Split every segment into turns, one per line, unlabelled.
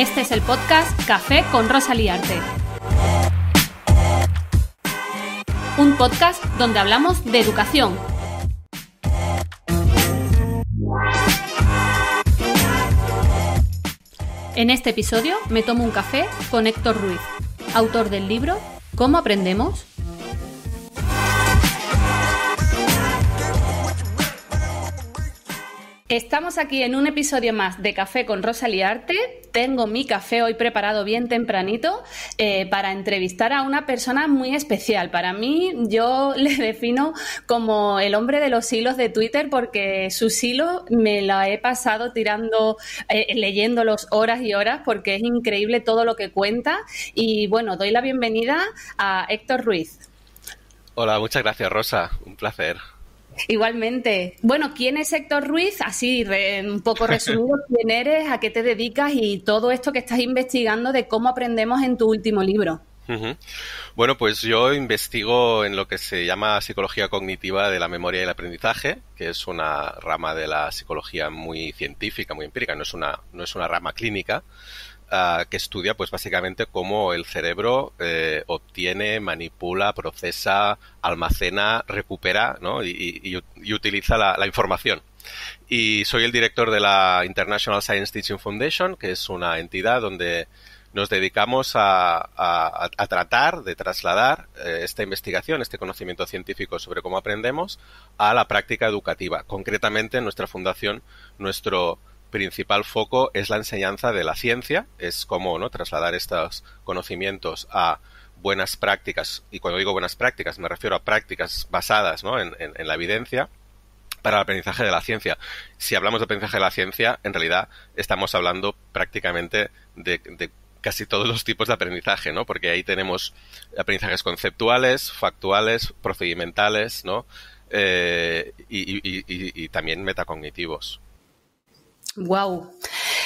Este es el podcast Café con Rosalía Arte, Un podcast donde hablamos de educación. En este episodio me tomo un café con Héctor Ruiz, autor del libro ¿Cómo aprendemos? Estamos aquí en un episodio más de Café con Rosalía Arte. Tengo mi café hoy preparado bien tempranito eh, para entrevistar a una persona muy especial. Para mí, yo le defino como el hombre de los hilos de Twitter porque su hilo me la he pasado tirando, eh, leyéndolos horas y horas porque es increíble todo lo que cuenta. Y bueno, doy la bienvenida a Héctor Ruiz.
Hola, muchas gracias Rosa, un placer.
Igualmente. Bueno, ¿quién es Héctor Ruiz? Así, un poco resumido, ¿quién eres? ¿A qué te dedicas? Y todo esto que estás investigando de cómo aprendemos en tu último libro.
Bueno, pues yo investigo en lo que se llama psicología cognitiva de la memoria y el aprendizaje, que es una rama de la psicología muy científica, muy empírica, no es una, no es una rama clínica, Ah, que estudia pues básicamente cómo el cerebro eh, obtiene, manipula, procesa, almacena, recupera y, utiliza la, información. Y soy el director de la International Science Teaching Foundation, que es una entidad donde nos dedicamos a, tratar de trasladar eh, esta investigación, este conocimiento científico sobre cómo aprendemos a la práctica educativa. Concretamente, nuestra fundación, nuestro principal foco es la enseñanza de la ciencia, es como ¿no? trasladar estos conocimientos a buenas prácticas, y cuando digo buenas prácticas me refiero a prácticas basadas ¿no? en, la evidencia, para el aprendizaje de la ciencia. Si hablamos de aprendizaje de la ciencia, en realidad estamos hablando prácticamente de, casi todos los tipos de aprendizaje, ¿no? Porque ahí tenemos aprendizajes conceptuales, factuales, procedimentales, ¿no? Eh, y, y, también metacognitivos.
Wow.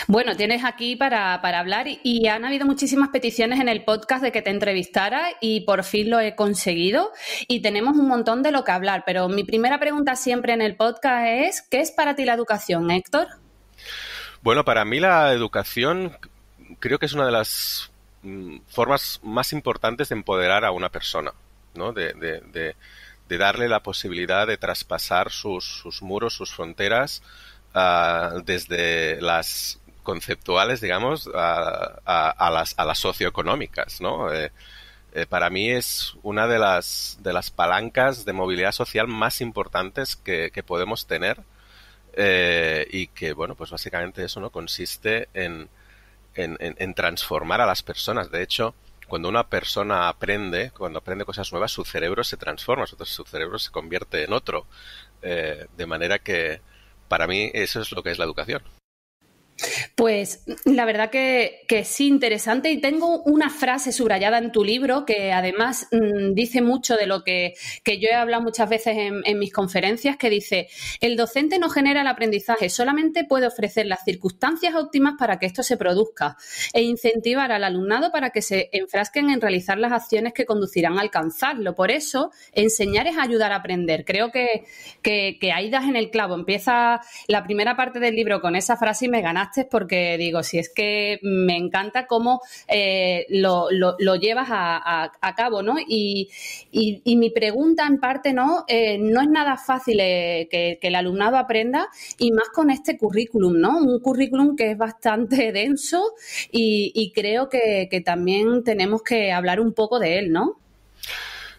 Bueno, tienes aquí para, hablar y, han habido muchísimas peticiones en el podcast de que te entrevistara y por fin lo he conseguido y tenemos un montón de lo que hablar, pero mi primera pregunta siempre en el podcast es, ¿qué es para ti la educación, Héctor?
Bueno, para mí la educación creo que es una de las mm, formas más importantes de empoderar a una persona, ¿no? de, de, de darle la posibilidad de traspasar sus muros, sus fronteras, Ah, desde las conceptuales, digamos, a, las, socioeconómicas, ¿no? Eh, eh, para mí es una de las, de las palancas de movilidad social más importantes que, podemos tener eh, y que, bueno, pues básicamente eso, ¿no? Consiste en, en transformar a las personas. De hecho, cuando una persona aprende, cuando aprende cosas nuevas, su cerebro se transforma, su cerebro se convierte en otro. de manera que, para mí eso es lo que es la educación.
Pues la verdad que, que, es interesante y tengo una frase subrayada en tu libro que además mm, dice mucho de lo que, yo he hablado muchas veces en, mis conferencias, que dice, el docente no genera el aprendizaje, solamente puede ofrecer las circunstancias óptimas para que esto se produzca e incentivar al alumnado para que se enfrasquen en realizar las acciones que conducirán a alcanzarlo. Por eso, enseñar es ayudar a aprender. Creo que, que, ahí das en el clavo. Empieza la primera parte del libro con esa frase y me ganas porque digo, si es que me encanta cómo eh, lo, llevas a, cabo, ¿no? Y, mi pregunta en parte, ¿no? Eh, no es nada fácil eh, que, el alumnado aprenda y más con este currículum, ¿no? Un currículum que es bastante denso y, creo que también tenemos que hablar un poco de él, ¿no?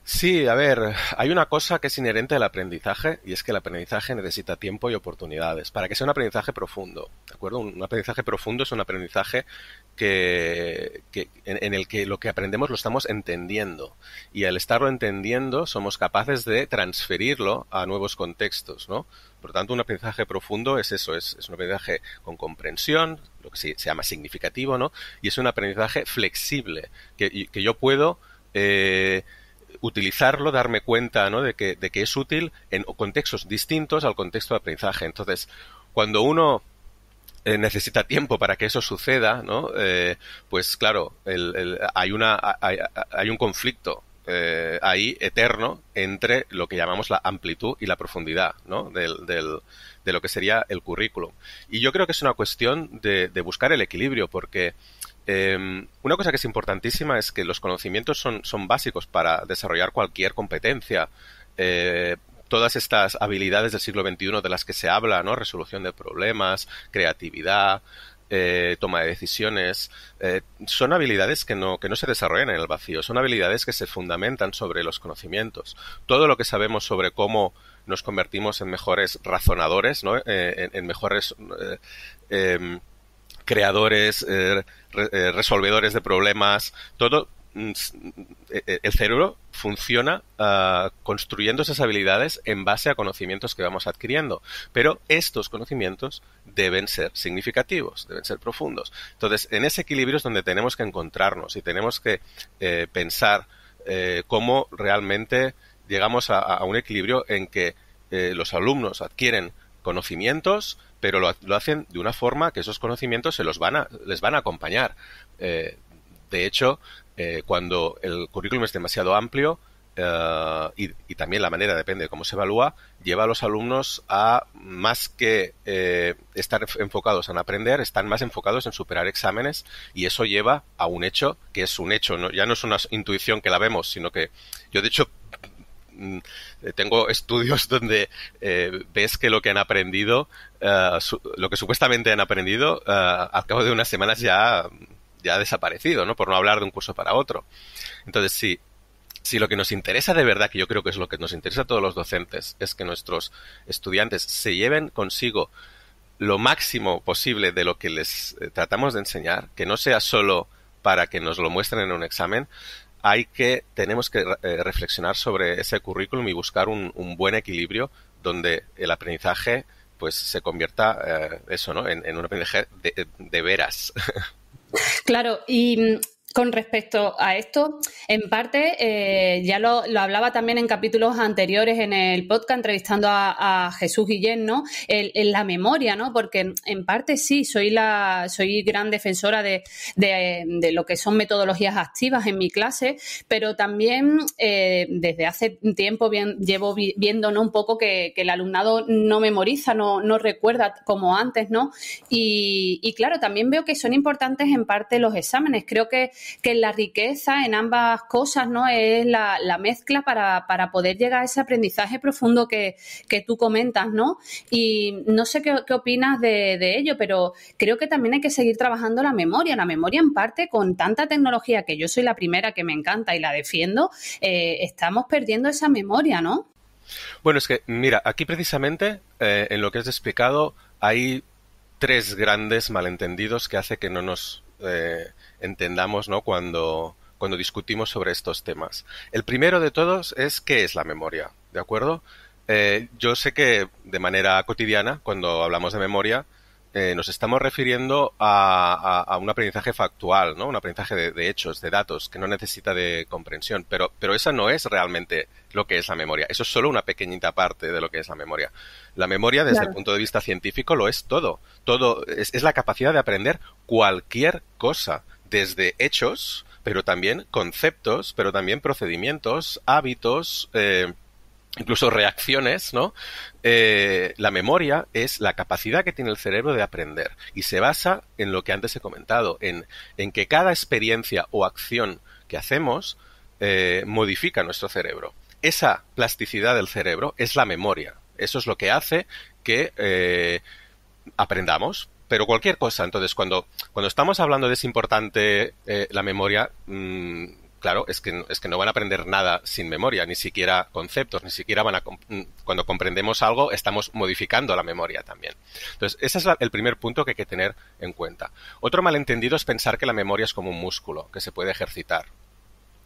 Sí, a ver, hay una cosa que es inherente al aprendizaje y es que el aprendizaje necesita tiempo y oportunidades para que sea un aprendizaje profundo, ¿de acuerdo? Un, aprendizaje profundo es un aprendizaje que, en, el que lo que aprendemos lo estamos entendiendo y al estarlo entendiendo somos capaces de transferirlo a nuevos contextos, ¿no? Por lo tanto, un aprendizaje profundo es eso, es, un aprendizaje con comprensión, lo que se, se, llama significativo, ¿no? Y es un aprendizaje flexible, que, que yo puedo... Eh, utilizarlo, darme cuenta de, que, es útil en contextos distintos al contexto de aprendizaje. Entonces, cuando uno eh, necesita tiempo para que eso suceda, ¿no? Eh, pues claro, hay, una, hay, un conflicto eh, ahí eterno entre lo que llamamos la amplitud y la profundidad ¿no? del, del, de lo que sería el currículum. Y yo creo que es una cuestión de, de buscar el equilibrio, porque Em, una cosa que es importantísima es que los conocimientos son, básicos para desarrollar cualquier competencia. Eh, todas estas habilidades del siglo XXI de las que se habla, Resolución de problemas, creatividad, eh, toma de decisiones, eh, son habilidades que no, se desarrollan en el vacío, son habilidades que se fundamentan sobre los conocimientos. Todo lo que sabemos sobre cómo nos convertimos en mejores razonadores, ¿no? en, mejores em, creadores, eh, eh, resolvedores de problemas, todo mm, eh, el cerebro funciona ah, construyendo esas habilidades en base a conocimientos que vamos adquiriendo, pero estos conocimientos deben ser significativos, deben ser profundos. Entonces, en ese equilibrio es donde tenemos que encontrarnos y tenemos que pensar cómo realmente llegamos a, un equilibrio en que los alumnos adquieren conocimientos, pero lo, hacen de una forma que esos conocimientos se los van a, les van a acompañar. Eh, de hecho, eh, cuando el currículum es demasiado amplio, eh, y, también la manera depende de cómo se evalúa, lleva a los alumnos a más que estar enfocados en aprender, están más enfocados en superar exámenes y eso lleva a un hecho que es un hecho, ¿no? ya no es una intuición que la vemos, sino que yo de hecho Mm, tengo estudios donde eh, ves que lo que han aprendido, eh, lo que supuestamente han aprendido, eh, al cabo de unas semanas ya, ya ha desaparecido, ¿no? Por no hablar de un curso para otro. Entonces, sí, si lo que nos interesa de verdad, que yo creo que es lo que nos interesa a todos los docentes, es que nuestros estudiantes se lleven consigo lo máximo posible de lo que les tratamos de enseñar, que no sea solo para que nos lo muestren en un examen, hay que, tenemos que eh, reflexionar sobre ese currículum y buscar un, buen equilibrio donde el aprendizaje pues se convierta eh, eso, ¿no? En, un aprendizaje de, de veras.
Claro, y con respecto a esto, en parte eh, ya lo, lo, hablaba también en capítulos anteriores en el podcast entrevistando a, Jesús Guillén, ¿no? en la memoria, ¿no? Porque en parte sí, soy la soy gran defensora de, lo que son metodologías activas en mi clase, pero también eh, desde hace tiempo bien, llevo viendo un poco que, el alumnado no memoriza, no, no recuerda como antes, ¿no? y claro, también veo que son importantes en parte los exámenes. Creo que que la riqueza en ambas cosas no es la, mezcla para, para, poder llegar a ese aprendizaje profundo que, tú comentas, ¿no? Y no sé qué, opinas de, ello, pero creo que también hay que seguir trabajando la memoria, la memoria en parte con tanta tecnología que yo soy la primera que me encanta y la defiendo, eh, estamos perdiendo esa memoria, ¿no?
Bueno, es que, mira, aquí precisamente, eh, en lo que has explicado, hay tres grandes malentendidos que hace que no nos eh, entendamos ¿no? cuando, cuando discutimos sobre estos temas. El primero de todos es qué es la memoria, ¿de acuerdo? Eh, yo sé que de manera cotidiana, cuando hablamos de memoria, eh, nos estamos refiriendo a, un aprendizaje factual, ¿no? Un aprendizaje de, hechos, de datos, que no necesita de comprensión. Pero, pero esa no es realmente lo que es la memoria. Eso es solo una pequeñita parte de lo que es la memoria. La memoria, desde el punto de vista científico, lo es todo. Todo es, es la capacidad de aprender cualquier cosa desde hechos, pero también conceptos, pero también procedimientos, hábitos, eh, incluso reacciones, ¿no? Eh, la memoria es la capacidad que tiene el cerebro de aprender y se basa en lo que antes he comentado, en, que cada experiencia o acción que hacemos eh, modifica nuestro cerebro. Esa plasticidad del cerebro es la memoria. Eso es lo que hace que aprendamos, pero cualquier cosa. Entonces, cuando, cuando estamos hablando de es importante eh, la memoria, mm, claro, es que, es que no van a aprender nada sin memoria, ni siquiera conceptos, ni siquiera van a... Mm, cuando comprendemos algo, estamos modificando la memoria también. Entonces, ese es el primer punto que hay que tener en cuenta. Otro malentendido es pensar que la memoria es como un músculo, que se puede ejercitar.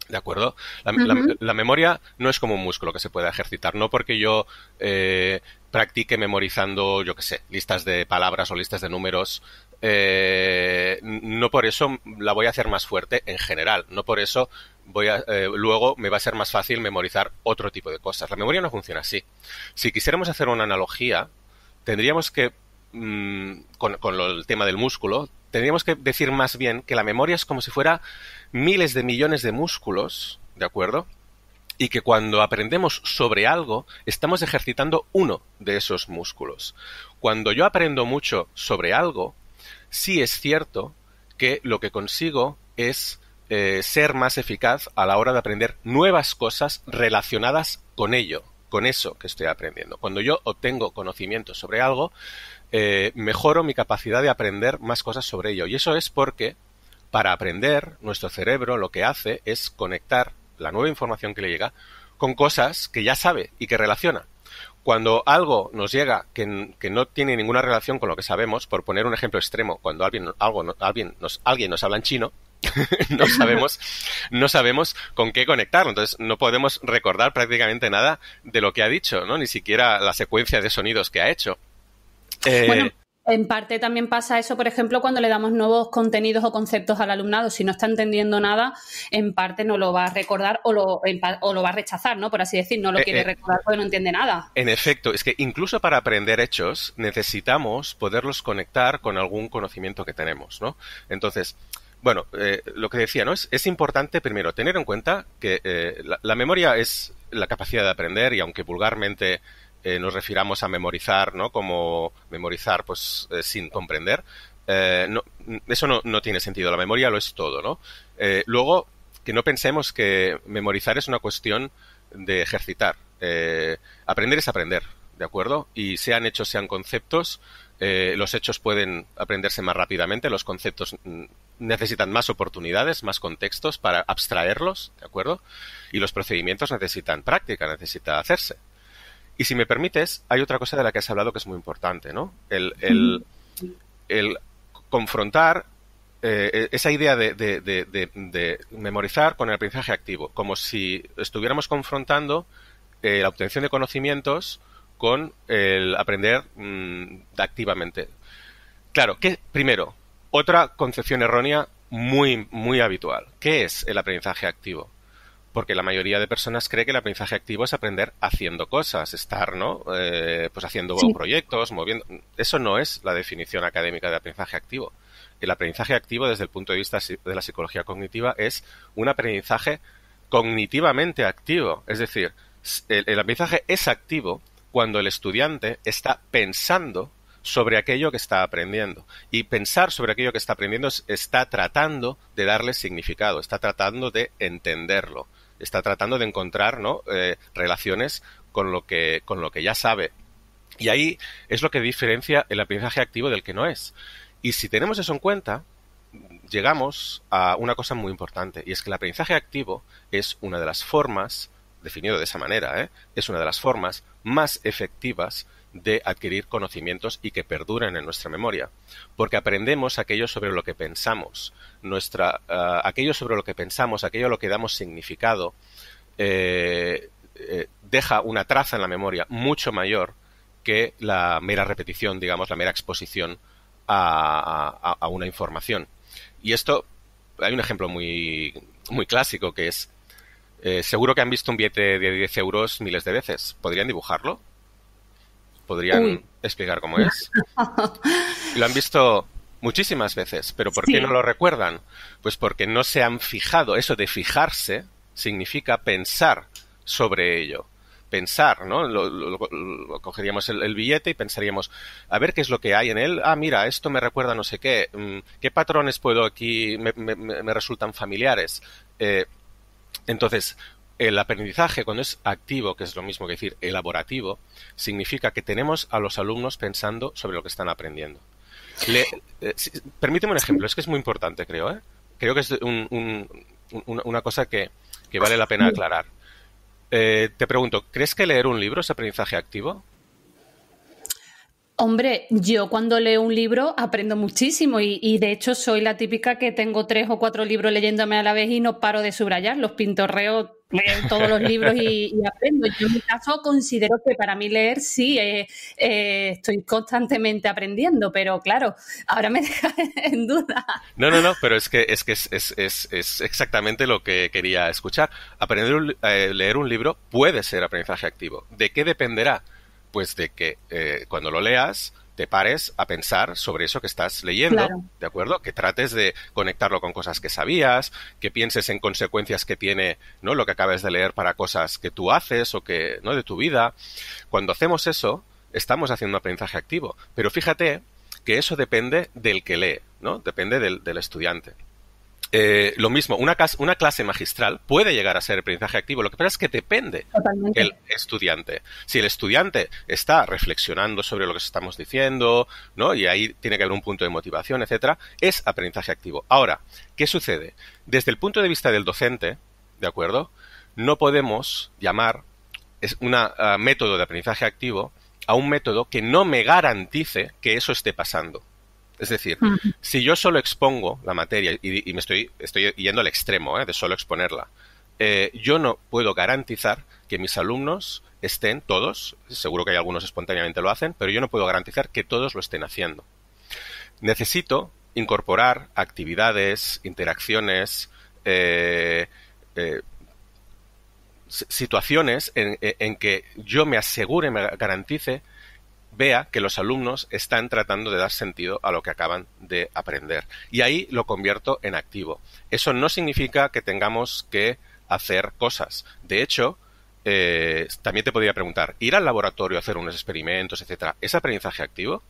¿De acuerdo? La, memoria no es como un músculo que se puede ejercitar. No porque yo eh, practique memorizando, yo qué sé, listas de palabras o listas de números. Eh, no por eso la voy a hacer más fuerte en general, no por eso voy a, eh, luego me va a ser más fácil memorizar otro tipo de cosas. La memoria no funciona así. Si quisiéramos hacer una analogía, tendríamos que, mm, con, el tema del músculo, tendríamos que decir más bien que la memoria es como si fuera miles de millones de músculos, ¿de acuerdo? y que cuando aprendemos sobre algo estamos ejercitando uno de esos músculos. Cuando yo aprendo mucho sobre algo, sí es cierto que lo que consigo es eh, ser más eficaz a la hora de aprender nuevas cosas relacionadas con ello, con eso que estoy aprendiendo. Cuando yo obtengo conocimiento sobre algo, eh, mejoro mi capacidad de aprender más cosas sobre ello. Y eso es porque para aprender, nuestro cerebro lo que hace es conectar la nueva información que le llega, con cosas que ya sabe y que relaciona. Cuando algo nos llega que, no tiene ninguna relación con lo que sabemos, por poner un ejemplo extremo, cuando alguien, algo, alguien, nos, alguien nos habla en chino, no sabemos, no sabemos con qué conectarlo. Entonces, no podemos recordar prácticamente nada de lo que ha dicho, ¿no? Ni siquiera la secuencia de sonidos que ha hecho. Eh,
en parte también pasa eso, por ejemplo, cuando le damos nuevos contenidos o conceptos al alumnado. Si no está entendiendo nada, en parte no lo va a recordar o lo, va a rechazar, ¿no? Por así decir, no lo eh, quiere eh, recordar porque no entiende nada.
En efecto, es que incluso para aprender hechos necesitamos poderlos conectar con algún conocimiento que tenemos, ¿no? Entonces, bueno, eh, lo que decía, ¿no? Es, importante primero tener en cuenta que la memoria es la capacidad de aprender y aunque vulgarmente eh, nos refiramos a memorizar, ¿no? Como memorizar, pues, eh, sin comprender. Eh, eso no, no, tiene sentido. La memoria lo es todo, ¿no? luego, que no pensemos que memorizar es una cuestión de ejercitar. aprender es aprender, ¿de acuerdo? Y sean hechos, sean conceptos, los hechos pueden aprenderse más rápidamente, los conceptos necesitan más oportunidades, más contextos para abstraerlos, ¿de acuerdo? Y los procedimientos necesitan práctica, necesita hacerse. Y si me permites, hay otra cosa de la que has hablado que es muy importante, ¿no? El, confrontar eh, esa idea de, memorizar con el aprendizaje activo, como si estuviéramos confrontando eh, la obtención de conocimientos con el aprender mm, activamente. Claro, que primero, otra concepción errónea muy, muy habitual. ¿Qué es el aprendizaje activo? porque la mayoría de personas cree que el aprendizaje activo es aprender haciendo cosas, estar, ¿no? Eh, pues haciendo proyectos, moviendo. Eso no es la definición académica de aprendizaje activo. El aprendizaje activo, desde el punto de vista de la psicología cognitiva, es un aprendizaje cognitivamente activo. Es decir, el aprendizaje es activo cuando el estudiante está pensando sobre aquello que está aprendiendo. Y pensar sobre aquello que está aprendiendo está tratando de darle significado, está tratando de entenderlo está tratando de encontrar ¿no? Eh, relaciones con lo, que, con lo que ya sabe. Y ahí es lo que diferencia el aprendizaje activo del que no es. Y si tenemos eso en cuenta, llegamos a una cosa muy importante, y es que el aprendizaje activo es una de las formas, definido de esa manera, ¿eh? es una de las formas más efectivas de adquirir conocimientos y que perduren en nuestra memoria, porque aprendemos aquello sobre lo que pensamos, nuestra, ah, aquello sobre lo que pensamos, aquello a lo que damos significado, eh, eh, deja una traza en la memoria mucho mayor que la mera repetición, digamos, la mera exposición a, una información. Y esto, hay un ejemplo muy, muy clásico que es, eh, seguro que han visto un billete de 10 euros miles de veces, ¿podrían dibujarlo? podrían explicar cómo es. lo han visto muchísimas veces, pero ¿por qué no lo recuerdan? Pues porque no se han fijado. Eso de fijarse significa pensar sobre ello. Pensar, ¿no? Lo, cogeríamos el, billete y pensaríamos, a ver qué es lo que hay en él. Ah, mira, esto me recuerda no sé qué. Mm, ¿Qué patrones puedo aquí me, resultan familiares? Eh, entonces, el aprendizaje, cuando es activo, que es lo mismo que decir elaborativo, significa que tenemos a los alumnos pensando sobre lo que están aprendiendo. Eh, permíteme un ejemplo, es que es muy importante, creo. ¿eh? Creo que es una cosa que, vale la pena aclarar. Eh, te pregunto, ¿crees que leer un libro es aprendizaje activo?
Hombre, yo cuando leo un libro aprendo muchísimo y, y, de hecho soy la típica que tengo tres o cuatro libros leyéndome a la vez y no paro de subrayar. Los pintorreo Leer todos los libros y, aprendo. Yo en mi caso considero que para mí leer sí, eh, eh, estoy constantemente aprendiendo, pero claro, ahora me deja en duda.
No, no, no, pero es que es, que es, exactamente lo que quería escuchar. Aprender eh, leer un libro puede ser aprendizaje activo. ¿De qué dependerá? Pues de que cuando lo leas te pares a pensar sobre eso que estás leyendo, ¿de acuerdo? Que trates de conectarlo con cosas que sabías, que pienses en consecuencias que tiene, ¿no? Lo que acabas de leer para cosas que tú haces o que, ¿no? De tu vida. Cuando hacemos eso, estamos haciendo un aprendizaje activo. Pero fíjate que eso depende del que lee, ¿no? Depende del, del estudiante. Eh, lo mismo, una, clase magistral puede llegar a ser aprendizaje activo. Lo que pasa es que depende del estudiante. Si el estudiante está reflexionando sobre lo que estamos diciendo, ¿no? Y ahí tiene que haber un punto de motivación, etcétera, es aprendizaje activo. Ahora, ¿qué sucede? Desde el punto de vista del docente, ¿de acuerdo? No podemos llamar es un ah, método de aprendizaje activo a un método que no me garantice que eso esté pasando. Es decir, si yo solo expongo la materia, y, me estoy, estoy yendo al extremo ¿eh? de solo exponerla, eh, yo no puedo garantizar que mis alumnos estén todos, seguro que hay algunos espontáneamente lo hacen, pero yo no puedo garantizar que todos lo estén haciendo. Necesito incorporar actividades, interacciones, eh, situaciones en, e-, en, que yo me asegure, me garantice vea que los alumnos están tratando de dar sentido a lo que acaban de aprender. Y ahí lo convierto en activo. Eso no significa que tengamos que hacer cosas. De hecho, eh, también te podría preguntar, ¿ir al laboratorio a hacer unos experimentos, etcétera, es aprendizaje activo?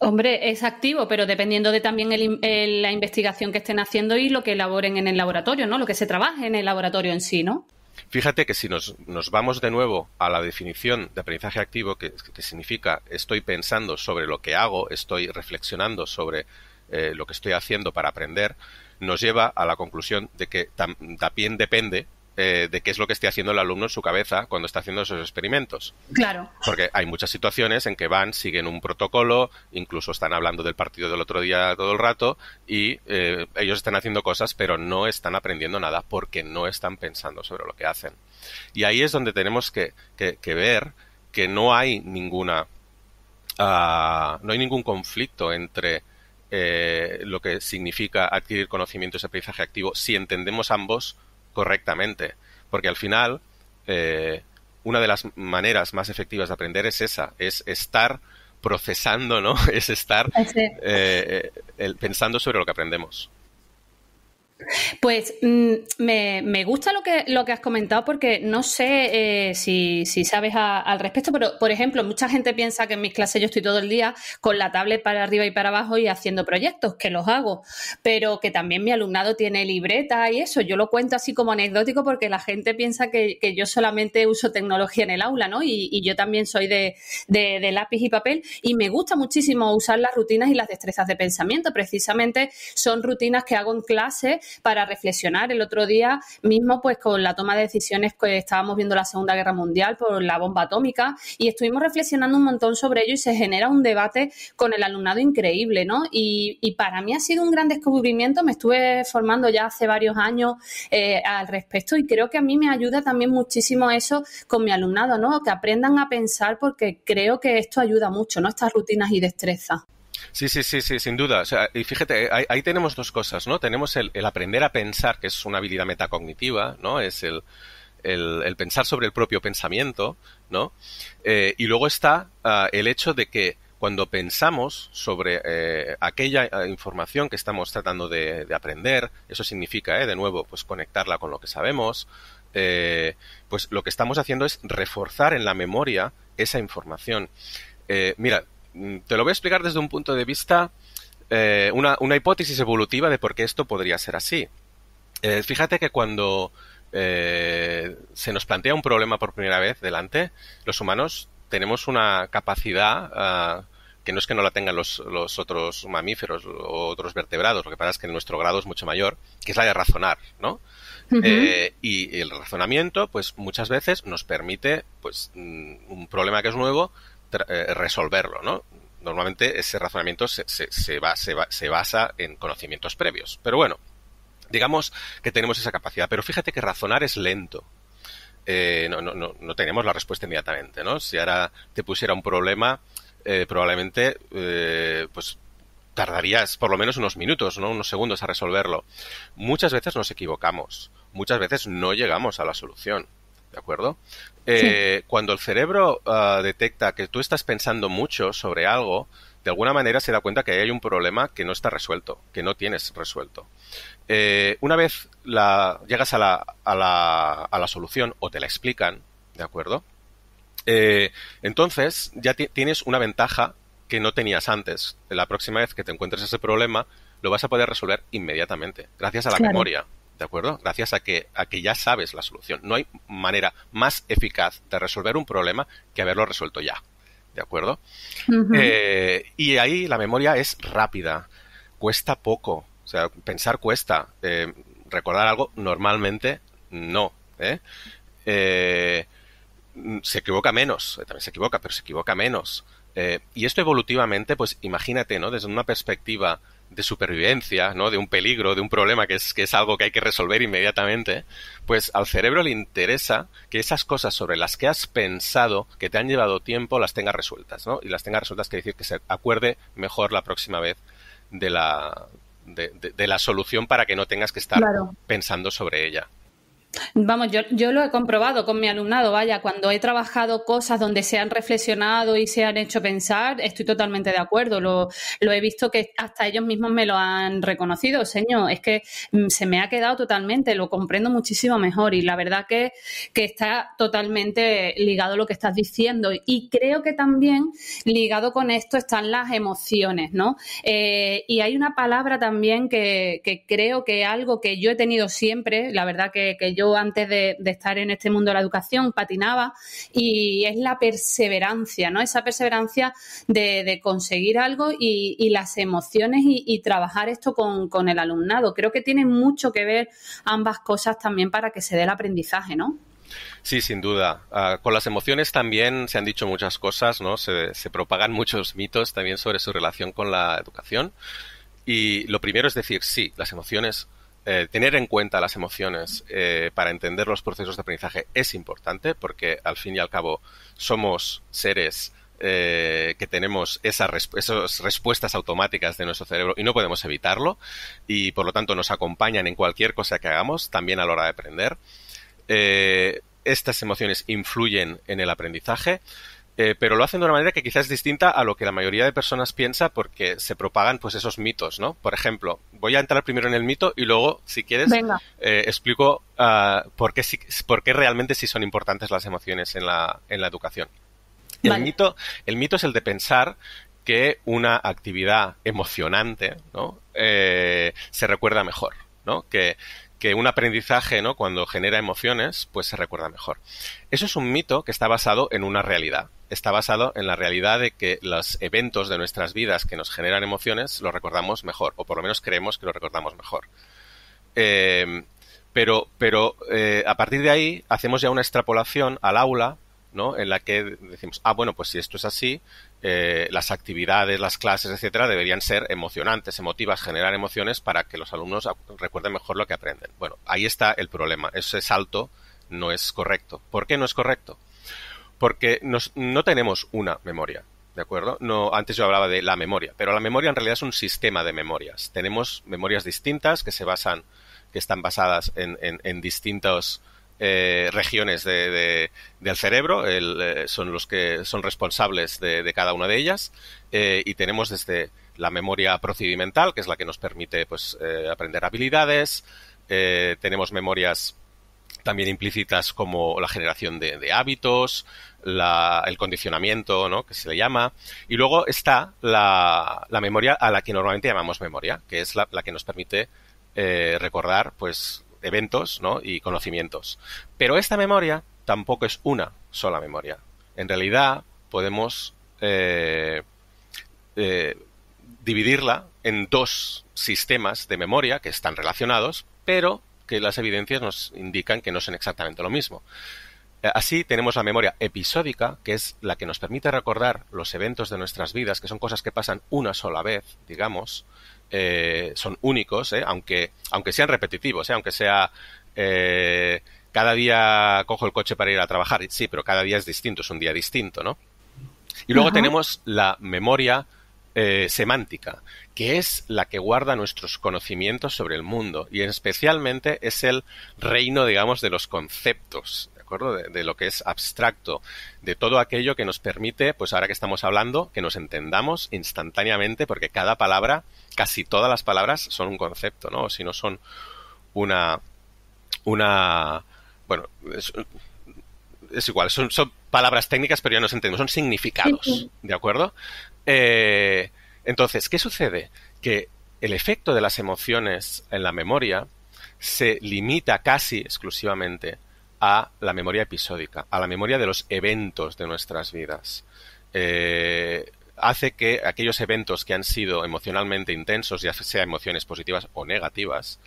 Hombre, es activo, pero dependiendo de también la investigación que estén haciendo y lo que elaboren en el laboratorio, ¿no? Lo que se trabaje en el laboratorio en sí, ¿no?
Fíjate que si nos, nos, vamos de nuevo a la definición de aprendizaje activo, que, significa estoy pensando sobre lo que hago, estoy reflexionando sobre eh, lo que estoy haciendo para aprender, nos lleva a la conclusión de que también depende eh, de qué es lo que esté haciendo el alumno en su cabeza cuando está haciendo esos experimentos. Claro. Porque hay muchas situaciones en que van, siguen un protocolo, incluso están hablando del partido del otro día todo el rato y eh, ellos están haciendo cosas, pero no están aprendiendo nada porque no están pensando sobre lo que hacen. Y ahí es donde tenemos que, que, ver que no hay ninguna. Ah, no hay ningún conflicto entre eh, lo que significa adquirir conocimientos y aprendizaje activo si entendemos ambos correctamente. Porque al final, eh, una de las maneras más efectivas de aprender es esa, es estar procesando, ¿no? Es estar eh, eh, pensando sobre lo que aprendemos.
Pues mm, me, gusta lo que, lo que has comentado porque no sé eh, si, sabes al respecto, pero por ejemplo, mucha gente piensa que en mis clases yo estoy todo el día con la tablet para arriba y para abajo y haciendo proyectos, que los hago, pero que también mi alumnado tiene libreta y eso. Yo lo cuento así como anecdótico porque la gente piensa que, yo solamente uso tecnología en el aula, ¿no? Y, yo también soy de, de lápiz y papel y me gusta muchísimo usar las rutinas y las destrezas de pensamiento. Precisamente son rutinas que hago en clase para reflexionar. El otro día mismo, pues con la toma de decisiones que pues, estábamos viendo la Segunda Guerra Mundial por la bomba atómica y estuvimos reflexionando un montón sobre ello y se genera un debate con el alumnado increíble, ¿no? Y, para mí ha sido un gran descubrimiento, me estuve formando ya hace varios años eh, al respecto y creo que a mí me ayuda también muchísimo eso con mi alumnado, ¿no? Que aprendan a pensar porque creo que esto ayuda mucho, ¿no? Estas rutinas y destrezas.
Sí, sí, sí, sí, sin duda. y fíjate, ahí, tenemos dos cosas, ¿no? Tenemos el, aprender a pensar, que es una habilidad metacognitiva, ¿no? Es el, pensar sobre el propio pensamiento, ¿no? Eh, y luego está ah, el hecho de que cuando pensamos sobre eh, aquella eh, información que estamos tratando de, aprender, eso significa, de nuevo, pues conectarla con lo que sabemos, pues lo que estamos haciendo es reforzar en la memoria esa información. mira, Mm, te lo voy a explicar desde un punto de vista, eh, una, una, hipótesis evolutiva de por qué esto podría ser así. Eh, fíjate que cuando eh, se nos plantea un problema por primera vez delante, los humanos tenemos una capacidad ah, que no es que no la tengan los, los, otros mamíferos o otros vertebrados, lo que pasa es que nuestro grado es mucho mayor, que es la de razonar, ¿no? y el razonamiento, pues muchas veces nos permite, pues, mm, un problema que es nuevo, eh, resolverlo, ¿no? Normalmente ese razonamiento se, se, se, basa en conocimientos previos. Pero bueno, digamos que tenemos esa capacidad. Pero fíjate que razonar es lento. Eh, no, tenemos la respuesta inmediatamente, ¿no? Si ahora te pusiera un problema, eh, probablemente, pues tardarías por lo menos unos minutos, ¿no? Unos segundos a resolverlo. Muchas veces nos equivocamos. Muchas veces no llegamos a la solución. ¿de acuerdo? Eh, cuando el cerebro ah, detecta que tú estás pensando mucho sobre algo, de alguna manera se da cuenta que hay un problema que no está resuelto, que no tienes resuelto. Eh, una vez llegas a la, solución o te la explican, ¿de acuerdo? Eh, entonces ya tienes una ventaja que no tenías antes. La próxima vez que te encuentres ese problema, lo vas a poder resolver inmediatamente, gracias a la memoria. ¿de acuerdo? Gracias a que, a que ya sabes la solución. No hay manera más eficaz de resolver un problema que haberlo resuelto ya, ¿de acuerdo? Eh, y ahí la memoria es rápida, cuesta poco, o sea, pensar cuesta, eh, recordar algo normalmente no, ¿eh? se equivoca menos, también se equivoca, pero se equivoca menos. y esto evolutivamente, pues imagínate, ¿no? Desde una perspectiva de supervivencia, ¿no? De un peligro, de un problema que es, que es algo que hay que resolver inmediatamente, pues al cerebro le interesa que esas cosas sobre las que has pensado, que te han llevado tiempo, las tengas resueltas, ¿no? Y las tengas resueltas quiere decir que se acuerde mejor la próxima vez de la, de, la solución para que no tengas que estar pensando sobre ella.
Vamos, yo, lo he comprobado con mi alumnado, vaya, cuando he trabajado cosas donde se han reflexionado y se han hecho pensar, estoy totalmente de acuerdo, lo, lo he visto que hasta ellos mismos me lo han reconocido, señor, es que mm, se me ha quedado totalmente, lo comprendo muchísimo mejor y la verdad que, está totalmente ligado a lo que estás diciendo y creo que también ligado con esto están las emociones, ¿no? Eh, y hay una palabra también que, creo que algo que yo he tenido siempre, la verdad que, que yo antes de, estar en este mundo de la educación patinaba y es la perseverancia, ¿no? Esa perseverancia de, conseguir algo y, las emociones y, trabajar esto con, el alumnado. Creo que tiene mucho que ver ambas cosas también para que se dé el aprendizaje, ¿no?
Sí, sin duda. Ah, con las emociones también se han dicho muchas cosas, ¿no? Se, se propagan muchos mitos también sobre su relación con la educación. Y lo primero es decir, sí, las emociones eh, tener en cuenta las emociones eh, para entender los procesos de aprendizaje es importante porque al fin y al cabo somos seres eh, que tenemos esas, respuestas automáticas de nuestro cerebro y no podemos evitarlo y por lo tanto nos acompañan en cualquier cosa que hagamos, también a la hora de aprender. estas emociones influyen en el aprendizaje eh, pero lo hacen de una manera que quizás es distinta a lo que la mayoría de personas piensa porque se propagan pues esos mitos, ¿no? Por ejemplo, voy a entrar primero en el mito y luego, si quieres, eh, explico ah, por, qué, realmente sí son importantes las emociones en la, en educación. El, mito, el mito es el de pensar que una actividad emocionante eh, se recuerda mejor, ¿no? Que, que un aprendizaje, ¿no? Cuando genera emociones, pues se recuerda mejor. Eso es un mito que está basado en una realidad está basado en la realidad de que los eventos de nuestras vidas que nos generan emociones los recordamos mejor, o por lo menos creemos que los recordamos mejor. Em, pero pero eh, a partir de ahí hacemos ya una extrapolación al aula, ¿no? En la que decimos, ah, bueno, pues si esto es así, eh, las actividades, las clases, etcétera, deberían ser emocionantes, emotivas, generar emociones para que los alumnos recuerden mejor lo que aprenden. Bueno, ahí está el problema. Ese salto no es correcto. ¿Por qué no es correcto? porque no tenemos una memoria, ¿de acuerdo? No, antes yo hablaba de la memoria, pero la memoria en realidad es un sistema de memorias. Tenemos memorias distintas que se basan, que están basadas en, en, distintas eh, regiones del cerebro, eh, son los que son responsables de, cada una de ellas, eh, y tenemos desde la memoria procedimental, que es la que nos permite pues, aprender habilidades, tenemos memorias también implícitas como la generación de, hábitos, el condicionamiento, ¿no? que se le llama, y luego está la, memoria a la que normalmente llamamos memoria, que es la, que nos permite eh, recordar pues eventos ¿no? y conocimientos. Pero esta memoria tampoco es una sola memoria. En realidad podemos eh, eh, dividirla en dos sistemas de memoria que están relacionados, pero que las evidencias nos indican que no son exactamente lo mismo. Eh, así tenemos la memoria episódica, que es la que nos permite recordar los eventos de nuestras vidas, que son cosas que pasan una sola vez, digamos, eh, son únicos, eh, aunque, aunque sean repetitivos, aunque sea cada día cojo el coche para ir a trabajar, sí, pero cada día es distinto, es un día distinto, ¿no? Y luego tenemos la memoria eh, semántica, que es la que guarda nuestros conocimientos sobre el mundo y especialmente es el reino, digamos, de los conceptos, ¿de acuerdo? De, lo que es abstracto, de todo aquello que nos permite, pues ahora que estamos hablando, que nos entendamos instantáneamente, porque cada palabra, casi todas las palabras son un concepto, ¿no? O si no son una, una, bueno, es, igual, son, son palabras técnicas, pero ya nos entendemos, son significados, ¿de acuerdo? Eh, entonces, ¿qué sucede? Que el efecto de las emociones en la memoria se limita casi exclusivamente a la memoria episódica, a la memoria de los eventos de nuestras vidas. Eh, hace que aquellos eventos que han sido emocionalmente intensos, ya sea emociones positivas o negativas,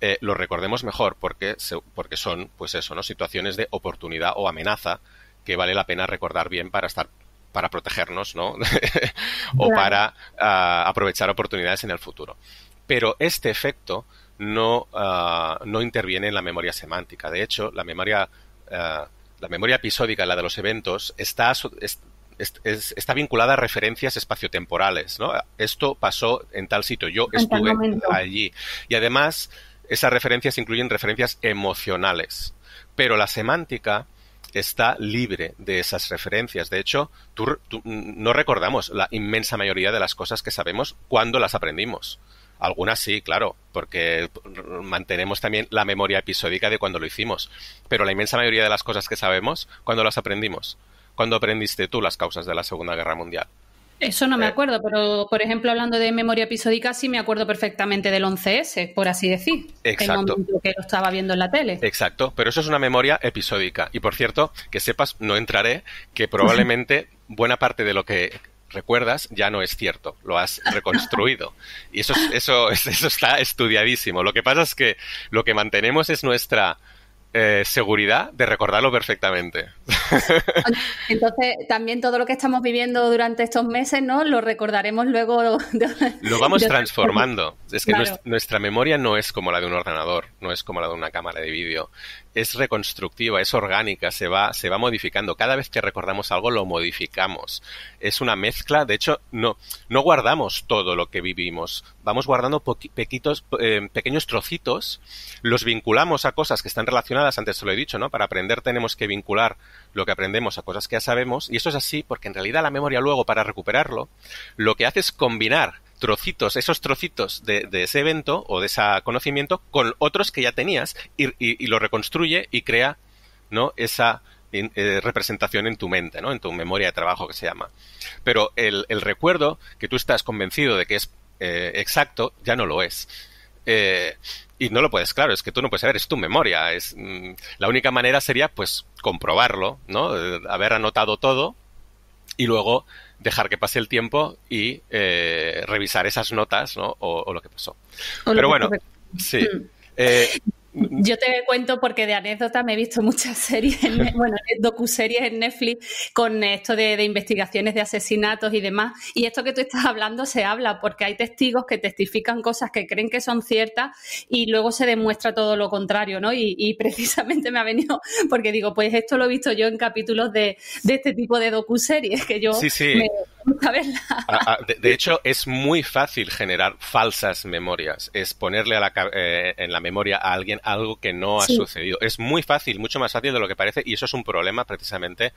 eh, los recordemos mejor porque, porque son, pues eso, ¿no? situaciones de oportunidad o amenaza que vale la pena recordar bien para estar para protegernos, ¿no? o para ah, aprovechar oportunidades en el futuro. Pero este efecto no, ah, no interviene en la memoria semántica. De hecho, la memoria, ah, la memoria episódica, la de los eventos, está, está vinculada a referencias espaciotemporales. Esto pasó en tal sitio, yo estuve allí. Y además, esas referencias incluyen referencias emocionales. Pero la semántica está libre de esas referencias. De hecho, no recordamos la inmensa mayoría de las cosas que sabemos cuando las aprendimos. Algunas sí, claro, porque mantenemos también la memoria episódica de cuando lo hicimos. Pero la inmensa mayoría de las cosas que sabemos, cuando las aprendimos? cuando aprendiste tú las causas de la Segunda Guerra Mundial?
Eso no me eh. acuerdo, pero por ejemplo, hablando de memoria episódica, sí me acuerdo perfectamente del 11S, por así decir. Exacto. que lo estaba viendo en la tele.
Exacto, pero eso es una memoria episódica. Y por cierto, que sepas, no entraré, que probablemente buena parte de lo que recuerdas ya no es cierto, lo has reconstruido. Y eso, eso, eso está estudiadísimo. Lo que pasa es que lo que mantenemos es nuestra eh, seguridad de recordarlo perfectamente.
Entonces, también todo lo que estamos viviendo durante estos meses, ¿no? Lo recordaremos luego. lo vamos
transformando. Es que nuestra, memoria no es como la de un ordenador, no es como la de una cámara de vídeo es reconstructiva, es orgánica, se va, se va modificando. Cada vez que recordamos algo lo modificamos. Es una mezcla, de hecho, no, no guardamos todo lo que vivimos. Vamos guardando eh, pequeños trocitos, los vinculamos a cosas que están relacionadas, antes se lo he dicho, ¿no? Para aprender tenemos que vincular lo que aprendemos a cosas que ya sabemos, y eso es así porque en realidad la memoria luego, para recuperarlo, lo que hace es combinar trocitos, esos trocitos de, ese evento o de ese conocimiento con otros que ya tenías y, lo reconstruye y crea ¿no? esa eh, representación en tu mente, ¿no? en tu memoria de trabajo que se llama. Pero el, recuerdo que tú estás convencido de que es eh, exacto ya no lo es. Eh, y no lo puedes, claro, es que tú no puedes saber, es tu memoria. Es, mm, la única manera sería pues comprobarlo, ¿no? haber anotado todo y luego dejar que pase el tiempo y eh, revisar esas notas o, lo que pasó. Pero bueno, sí. Mm. Eh, yo
te cuento porque de anécdota me he visto muchas series, en, bueno, docuseries en Netflix con esto de, investigaciones de asesinatos y demás. Y esto que tú estás hablando se habla porque hay testigos que testifican cosas que creen que son ciertas y luego se demuestra todo lo contrario, ¿no? Y, precisamente me ha venido porque digo, pues esto lo he visto yo en capítulos de, este tipo de docuseries que yo
Ah, ah, de, hecho, es muy fácil generar falsas memorias. Es ponerle a la, eh, en la memoria a alguien algo que no ha sucedido. Es muy fácil, mucho más fácil de lo que parece, y eso es un problema precisamente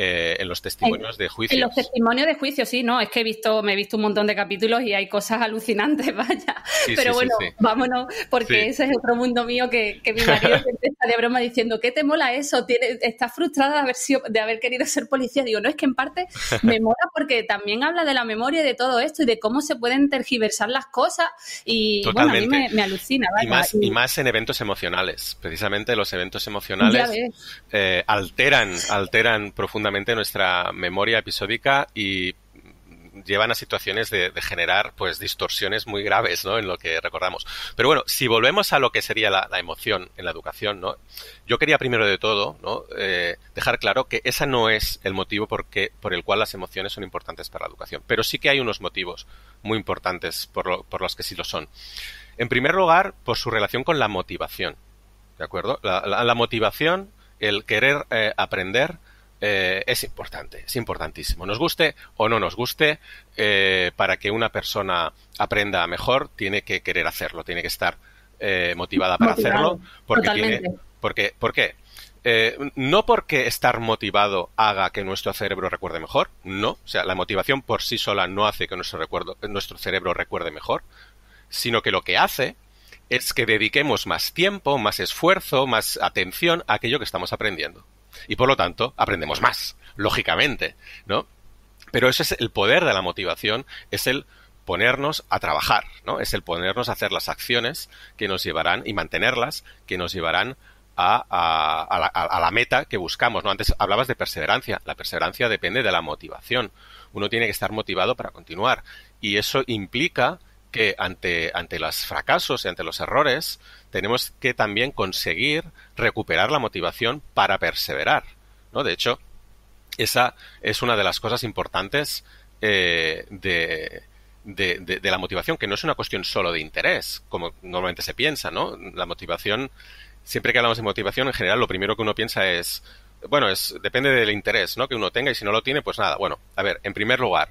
eh, en los testimonios de juicio. En los
testimonios de juicio, sí, no, es que he visto, me he visto un montón de capítulos y hay cosas alucinantes, vaya. Pero bueno, vámonos, porque ese es otro mundo mío que, mi marido empieza de broma diciendo, ¿qué te mola eso? ¿Estás frustrada de haber, de haber querido ser policía? Digo, no, es que en parte me mola porque también habla de la memoria y de todo esto y de cómo se pueden tergiversar las cosas y Bueno, a mí me, alucina. Y, más, más
en eventos emocionales, precisamente los eventos emocionales eh, alteran, alteran profundamente nuestra memoria episódica y llevan a situaciones de, generar pues distorsiones muy graves ¿no? en lo que recordamos. Pero bueno, si volvemos a lo que sería la, emoción en la educación, ¿no? yo quería primero de todo eh, dejar claro que ese no es el motivo por el cual las emociones son importantes para la educación, pero sí que hay unos motivos muy importantes por, los que sí lo son. En primer lugar, por su relación con la motivación. ¿De acuerdo? La, motivación, el querer eh, aprender, eh, es importante, es importantísimo. Nos guste o no nos guste, eh, para que una persona aprenda mejor, tiene que querer hacerlo, tiene que estar eh, motivada para hacerlo. Porque ¿Por qué? no porque estar motivado haga que nuestro cerebro recuerde mejor, no. O sea, la motivación por sí sola no hace que nuestro, recuerdo, nuestro cerebro recuerde mejor, sino que lo que hace es que dediquemos más tiempo, más esfuerzo, más atención a aquello que estamos aprendiendo y por lo tanto aprendemos más, lógicamente, ¿no? Pero ese es el poder de la motivación, es el ponernos a trabajar, ¿no? Es el ponernos a hacer las acciones que nos llevarán y mantenerlas que nos llevarán a, la, la, meta que buscamos. ¿no? Antes hablabas de perseverancia. La perseverancia depende de la motivación. Uno tiene que estar motivado para continuar. Y eso implica que ante, ante los fracasos y ante los errores tenemos que también conseguir recuperar la motivación para perseverar. ¿no? De hecho, esa es una de las cosas importantes eh, de, la motivación, que no es una cuestión solo de interés, como normalmente se piensa. ¿no? La motivación, siempre que hablamos de motivación, en general lo primero que uno piensa es, bueno, es, depende del interés ¿no? que uno tenga y si no lo tiene, pues nada. Bueno, a ver, en primer lugar,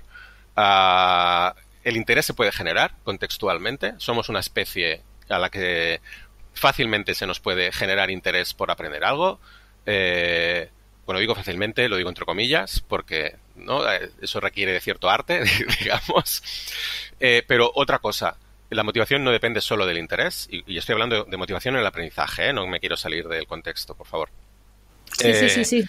ah, el interés se puede generar contextualmente. Somos una especie a la que fácilmente se nos puede generar interés por aprender algo. Eh, bueno, digo fácilmente, lo digo entre comillas, porque eh, eso requiere de cierto arte, digamos. Eh, pero otra cosa, la motivación no depende solo del interés, y, estoy hablando de motivación en el aprendizaje, ¿eh? no me quiero salir del contexto, por favor. Sí, sí, sí, sí.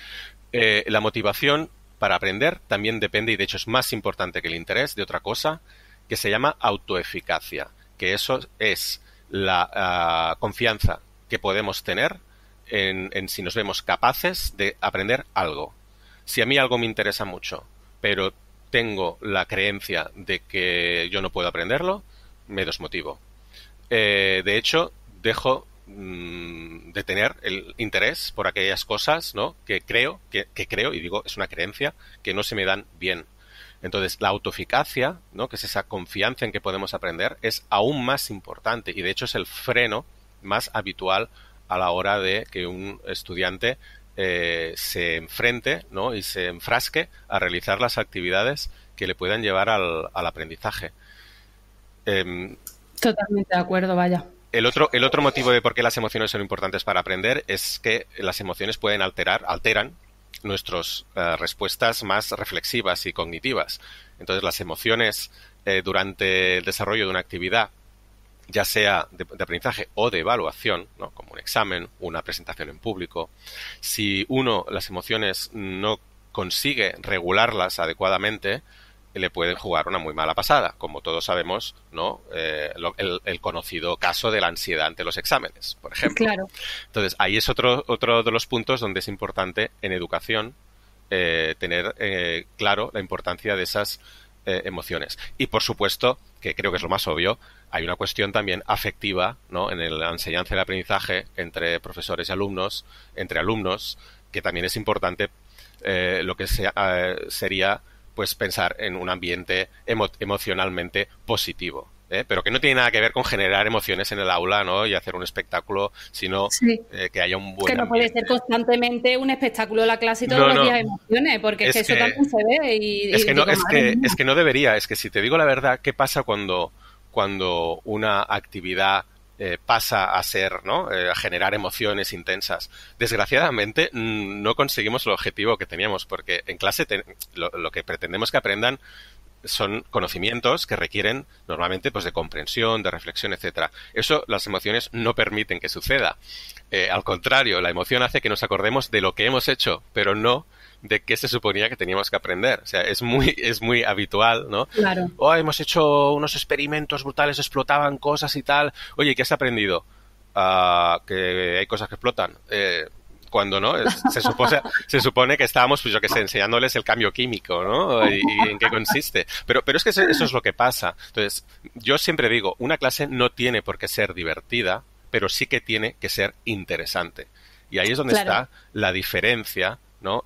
la motivación para aprender también depende, y de hecho es más importante que el interés, de otra cosa, que se llama autoeficacia, que eso es la ah, confianza que podemos tener en, si nos vemos capaces de aprender algo. Si a mí algo me interesa mucho, pero tengo la creencia de que yo no puedo aprenderlo, me desmotivo. Eh, de hecho, dejo mm, de tener el interés por aquellas cosas ¿no? que creo, que creo, y digo, es una creencia, que no se me dan bien. Entonces, la autoeficacia, ¿no? que es esa confianza en que podemos aprender, es aún más importante y de hecho es el freno más habitual a la hora de que un estudiante eh, se enfrente y se enfrasque a realizar las actividades que le puedan llevar al, aprendizaje. Em,
Totalmente de acuerdo, vaya.
El otro, el otro motivo de por qué las emociones son importantes para aprender es que las emociones pueden alterar, alteran nuestras eh, respuestas más reflexivas y cognitivas. Entonces, las emociones eh, durante el desarrollo de una actividad, ya sea de, aprendizaje o de evaluación, como un examen, una presentación en público, si uno las emociones no consigue regularlas adecuadamente, le pueden jugar una muy mala pasada, como todos sabemos, ¿no? Eh, el, conocido caso de la ansiedad ante los exámenes, por ejemplo. Entonces, ahí es otro, otro de los puntos donde es importante en educación eh, tener eh, claro la importancia de esas emociones. Y por supuesto, que creo que es lo más obvio, hay una cuestión también afectiva, ¿no? En la enseñanza y el aprendizaje entre profesores y alumnos, entre alumnos, que también es importante lo que sea, sería pues pensar en un ambiente emocionalmente positivo. ¿eh? Pero que no tiene nada que ver con generar emociones en el aula ¿no? y hacer un espectáculo, sino eh, que haya un buen. Que no puede
ser constantemente un espectáculo de la clase y todos los días emociones, porque es, que, eso también se ve. Y, es, que, no, es
que no debería, es que si te digo la verdad, ¿qué pasa cuando, cuando una actividad eh, pasa a ser, ¿no? Eh, a generar emociones intensas. Desgraciadamente mm, no conseguimos el objetivo que teníamos porque en clase lo, que pretendemos que aprendan son conocimientos que requieren normalmente pues de comprensión, de reflexión, etcétera. Eso las emociones no permiten que suceda. Eh, al contrario, la emoción hace que nos acordemos de lo que hemos hecho, pero no de qué se suponía que teníamos que aprender. O sea, es muy, es muy habitual, ¿no? Claro. hemos hecho unos experimentos brutales, explotaban cosas y tal. Oye, ¿qué has aprendido? Ah, que hay cosas que explotan. Eh, cuando no, se supone, se supone que estábamos, pues yo que sé, enseñándoles el cambio químico, ¿no? Y, en qué consiste. Pero, pero es que eso, es lo que pasa. Entonces, yo siempre digo, una clase no tiene por qué ser divertida, pero sí que tiene que ser interesante. Y ahí es donde está la diferencia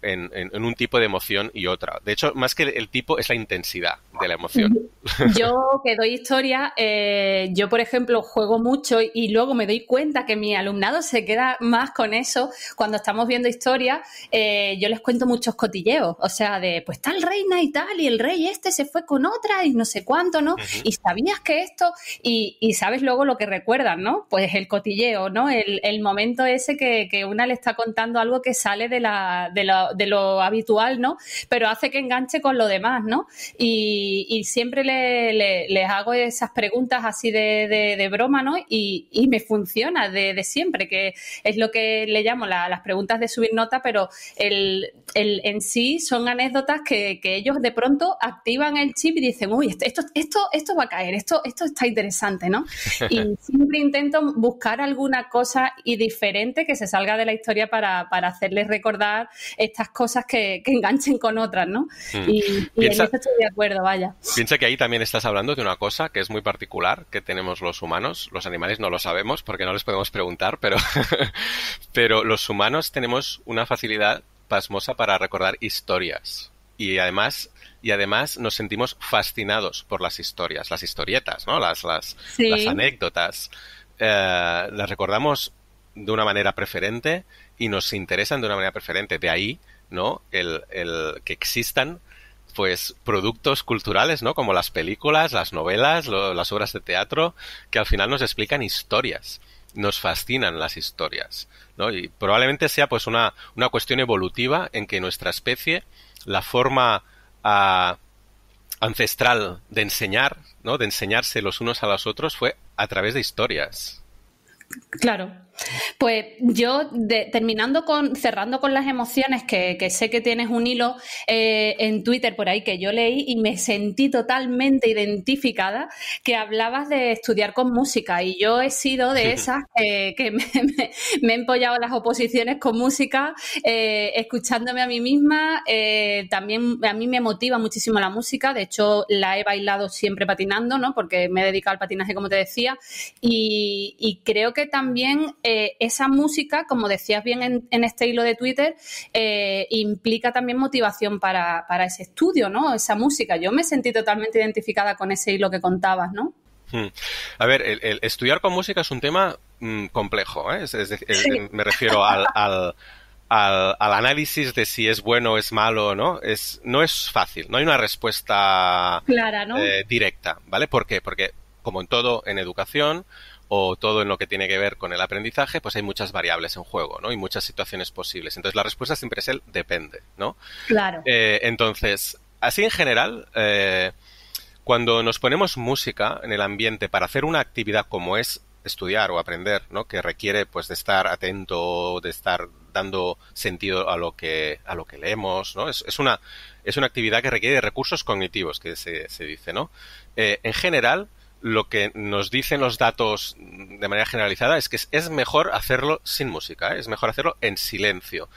en, un tipo de emoción y otra. De hecho, más que el tipo es la intensidad de la emoción.
Yo que doy historia, eh, yo por ejemplo juego mucho y luego me doy cuenta que mi alumnado se queda más con eso. Cuando estamos viendo historia, eh, yo les cuento muchos cotilleos, o sea, de pues tal reina y tal, y el rey este se fue con otra y no sé cuánto, ¿no? Y sabías que esto, y, sabes luego lo que recuerdan, ¿no? Pues el cotilleo, ¿no? El, momento ese que, una le está contando algo que sale de la de lo, habitual, ¿no? Pero hace que enganche con lo demás, ¿no? Y, siempre le, les hago esas preguntas así de, broma, ¿no? Y, me funciona de, siempre, que es lo que le llamo las preguntas de subir nota, pero el, en sí son anécdotas que, ellos de pronto activan el chip y dicen, uy, este, esto, esto, esto va a caer, esto, esto está interesante, ¿no? Y siempre intento buscar alguna cosa y diferente que se salga de la historia para hacerles recordar estas cosas que, enganchen con otras, ¿no? Hmm. Y, en eso estoy de acuerdo, vaya.
Piensa que ahí también estás hablando de una cosa que es muy particular que tenemos los humanos, los animales no lo sabemos porque no les podemos preguntar, pero, pero los humanos tenemos una facilidad pasmosa para recordar historias. Y además, y además nos sentimos fascinados por las historias, las historietas, ¿no? Las, las, anécdotas. Eh, las recordamos de una manera preferente y nos interesan de una manera preferente. De ahí, ¿no? El, que existan pues productos culturales, ¿no? Como las películas, las novelas, las obras de teatro, que al final nos explican historias nos fascinan las historias. ¿no? Y probablemente sea pues una, una, cuestión evolutiva en que nuestra especie, la forma ah, ancestral de enseñar, ¿no? de enseñarse los unos a los otros, fue a través de historias.
Claro, pues yo, terminando con, cerrando con las emociones, que, sé que tienes un hilo eh, en Twitter por ahí que yo leí y me sentí totalmente identificada, que hablabas de estudiar con música y yo he sido de esas que me, he empollado las oposiciones con música, eh, escuchándome a mí misma, eh, también a mí me motiva muchísimo la música, de hecho la he bailado siempre patinando, ¿no? Porque me he dedicado al patinaje, como te decía, y, creo que también... Eh, esa música, como decías bien en, este hilo de Twitter, eh, implica también motivación para, ese estudio, ¿no? Esa música. Yo me sentí totalmente identificada con ese hilo que contabas, ¿no?
Hmm. A ver, el, estudiar con música es un tema mm, complejo, ¿eh? me refiero al, al... análisis de si es bueno o es malo, ¿no? Es, no es fácil, no hay una respuesta
Clara, eh,
directa, ¿vale? ¿Por qué? Porque, como en todo, en educación, o todo en lo que tiene que ver con el aprendizaje, pues hay muchas variables en juego, ¿no? Y muchas situaciones posibles. Entonces la respuesta siempre es el depende, ¿no? Claro. Eh, entonces, así en general, eh, cuando nos ponemos música en el ambiente para hacer una actividad como es estudiar o aprender, ¿no? Que requiere pues de estar atento, de estar dando sentido a lo que a lo que leemos, ¿no? Es, una es una actividad que requiere recursos cognitivos, que se, dice, ¿no? Eh, en general, lo que nos dicen los datos de manera generalizada es que es, mejor hacerlo sin música, ¿eh? es mejor hacerlo en silencio.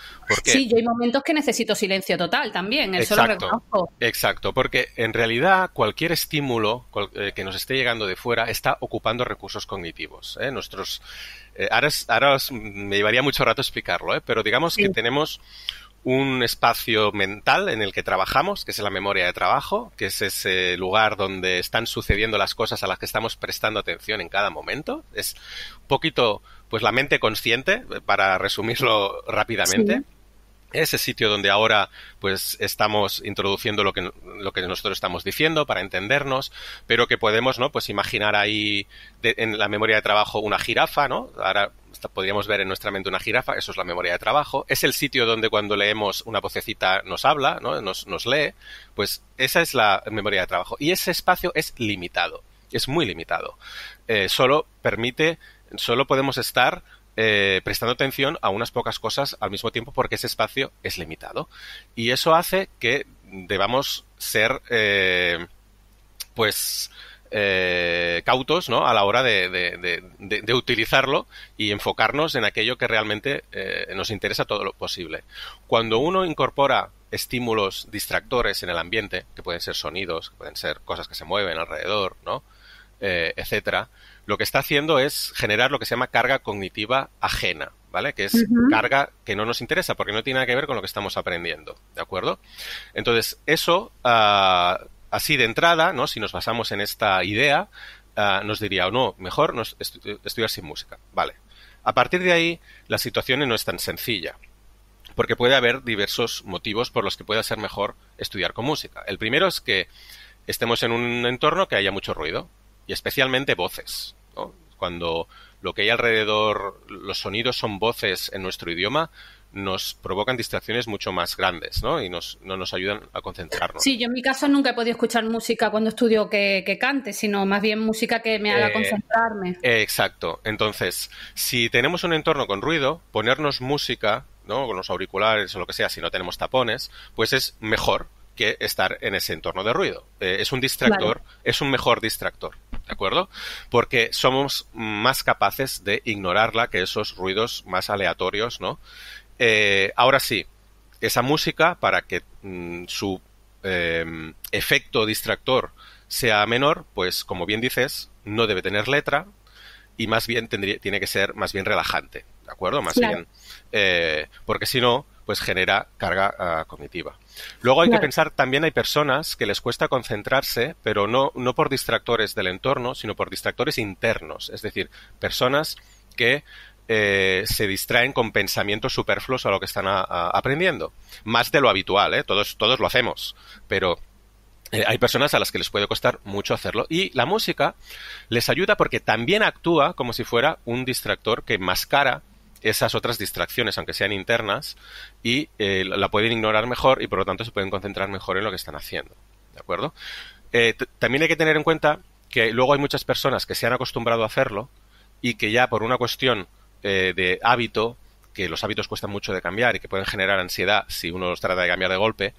Sí,
yo hay momentos que necesito silencio total también, eso exacto, lo
Exacto, porque en realidad cualquier estímulo eh, que nos esté llegando de fuera está ocupando recursos cognitivos. ¿eh? Nuestros, ahora, ahora, me llevaría mucho rato explicarlo, pero digamos que tenemos un espacio mental en el que trabajamos, que es la memoria de trabajo, que es ese lugar donde están sucediendo las cosas a las que estamos prestando atención en cada momento. Es un poquito, pues la mente consciente, para resumirlo rápidamente ese sitio donde ahora pues estamos introduciendo lo que, lo que nosotros estamos diciendo para entendernos, pero que podemos, ¿no? Pues imaginar ahí en la memoria de trabajo una jirafa, ¿no? Ahora podríamos ver en nuestra mente una jirafa, eso es la memoria de trabajo. Es el sitio donde cuando leemos una vocecita nos habla, ¿no? Nos, lee, pues esa es la memoria de trabajo. Y ese espacio es limitado, es muy limitado. Eh, solo permite, solo podemos estar eh, prestando atención a unas pocas cosas al mismo tiempo porque ese espacio es limitado. Y eso hace que debamos ser, eh, pues, eh, cautos ¿no? a la hora de, utilizarlo y enfocarnos en aquello que realmente nos interesa todo lo posible. Cuando uno incorpora estímulos distractores en el ambiente, que pueden ser sonidos, que pueden ser cosas que se mueven alrededor, ¿no? etcétera, lo que está haciendo es generar lo que se llama carga cognitiva ajena, ¿vale? Que es carga que no nos interesa porque no tiene nada que ver con lo que estamos aprendiendo, ¿de acuerdo? Entonces, eso, ah, así de entrada, ¿no? Si nos basamos en esta idea, ah, nos diría, o no, mejor estudiar sin música, ¿vale? A partir de ahí, la situación no es tan sencilla porque puede haber diversos motivos por los que pueda ser mejor estudiar con música. El primero es que estemos en un entorno que haya mucho ruido, y especialmente voces. ¿no? Cuando lo que hay alrededor, los sonidos son voces en nuestro idioma, nos provocan distracciones mucho más grandes, ¿no? Y nos, no nos ayudan a concentrarnos. Sí,
yo en mi caso nunca he podido escuchar música cuando estudio que, cante, sino más bien música que me haga eh, concentrarme. Eh,
exacto. Entonces, si tenemos un entorno con ruido, ponernos música, ¿no? Con los auriculares o lo que sea, si no tenemos tapones, pues es mejor que estar en ese entorno de ruido. Eh, es un distractor, es un mejor distractor. ¿de acuerdo? Porque somos más capaces de ignorarla que esos ruidos más aleatorios, ¿no? Eh, ahora sí, esa música, para que mm, su em, efecto distractor sea menor, pues como bien dices, no debe tener letra y más bien tendría, tiene que ser más bien relajante, ¿de acuerdo? Más bien. Eh, porque si no, pues genera carga ah, cognitiva. Luego hay que pensar, también hay personas que les cuesta concentrarse, pero no, no por distractores del entorno, sino por distractores internos, es decir, personas que eh, se distraen con pensamientos superfluos a lo que están aprendiendo. Más de lo habitual, ¿eh? todos, todos lo hacemos, pero eh, hay personas a las que les puede costar mucho hacerlo. Y la música les ayuda porque también actúa como si fuera un distractor que mascara esas otras distracciones, aunque sean internas, y eh, la pueden ignorar mejor y por lo tanto se pueden concentrar mejor en lo que están haciendo. ¿De acuerdo? Eh, también hay que tener en cuenta que luego hay muchas personas que se han acostumbrado a hacerlo y que ya por una cuestión eh, de hábito, que los hábitos cuestan mucho de cambiar y que pueden generar ansiedad si uno los trata de cambiar de golpe,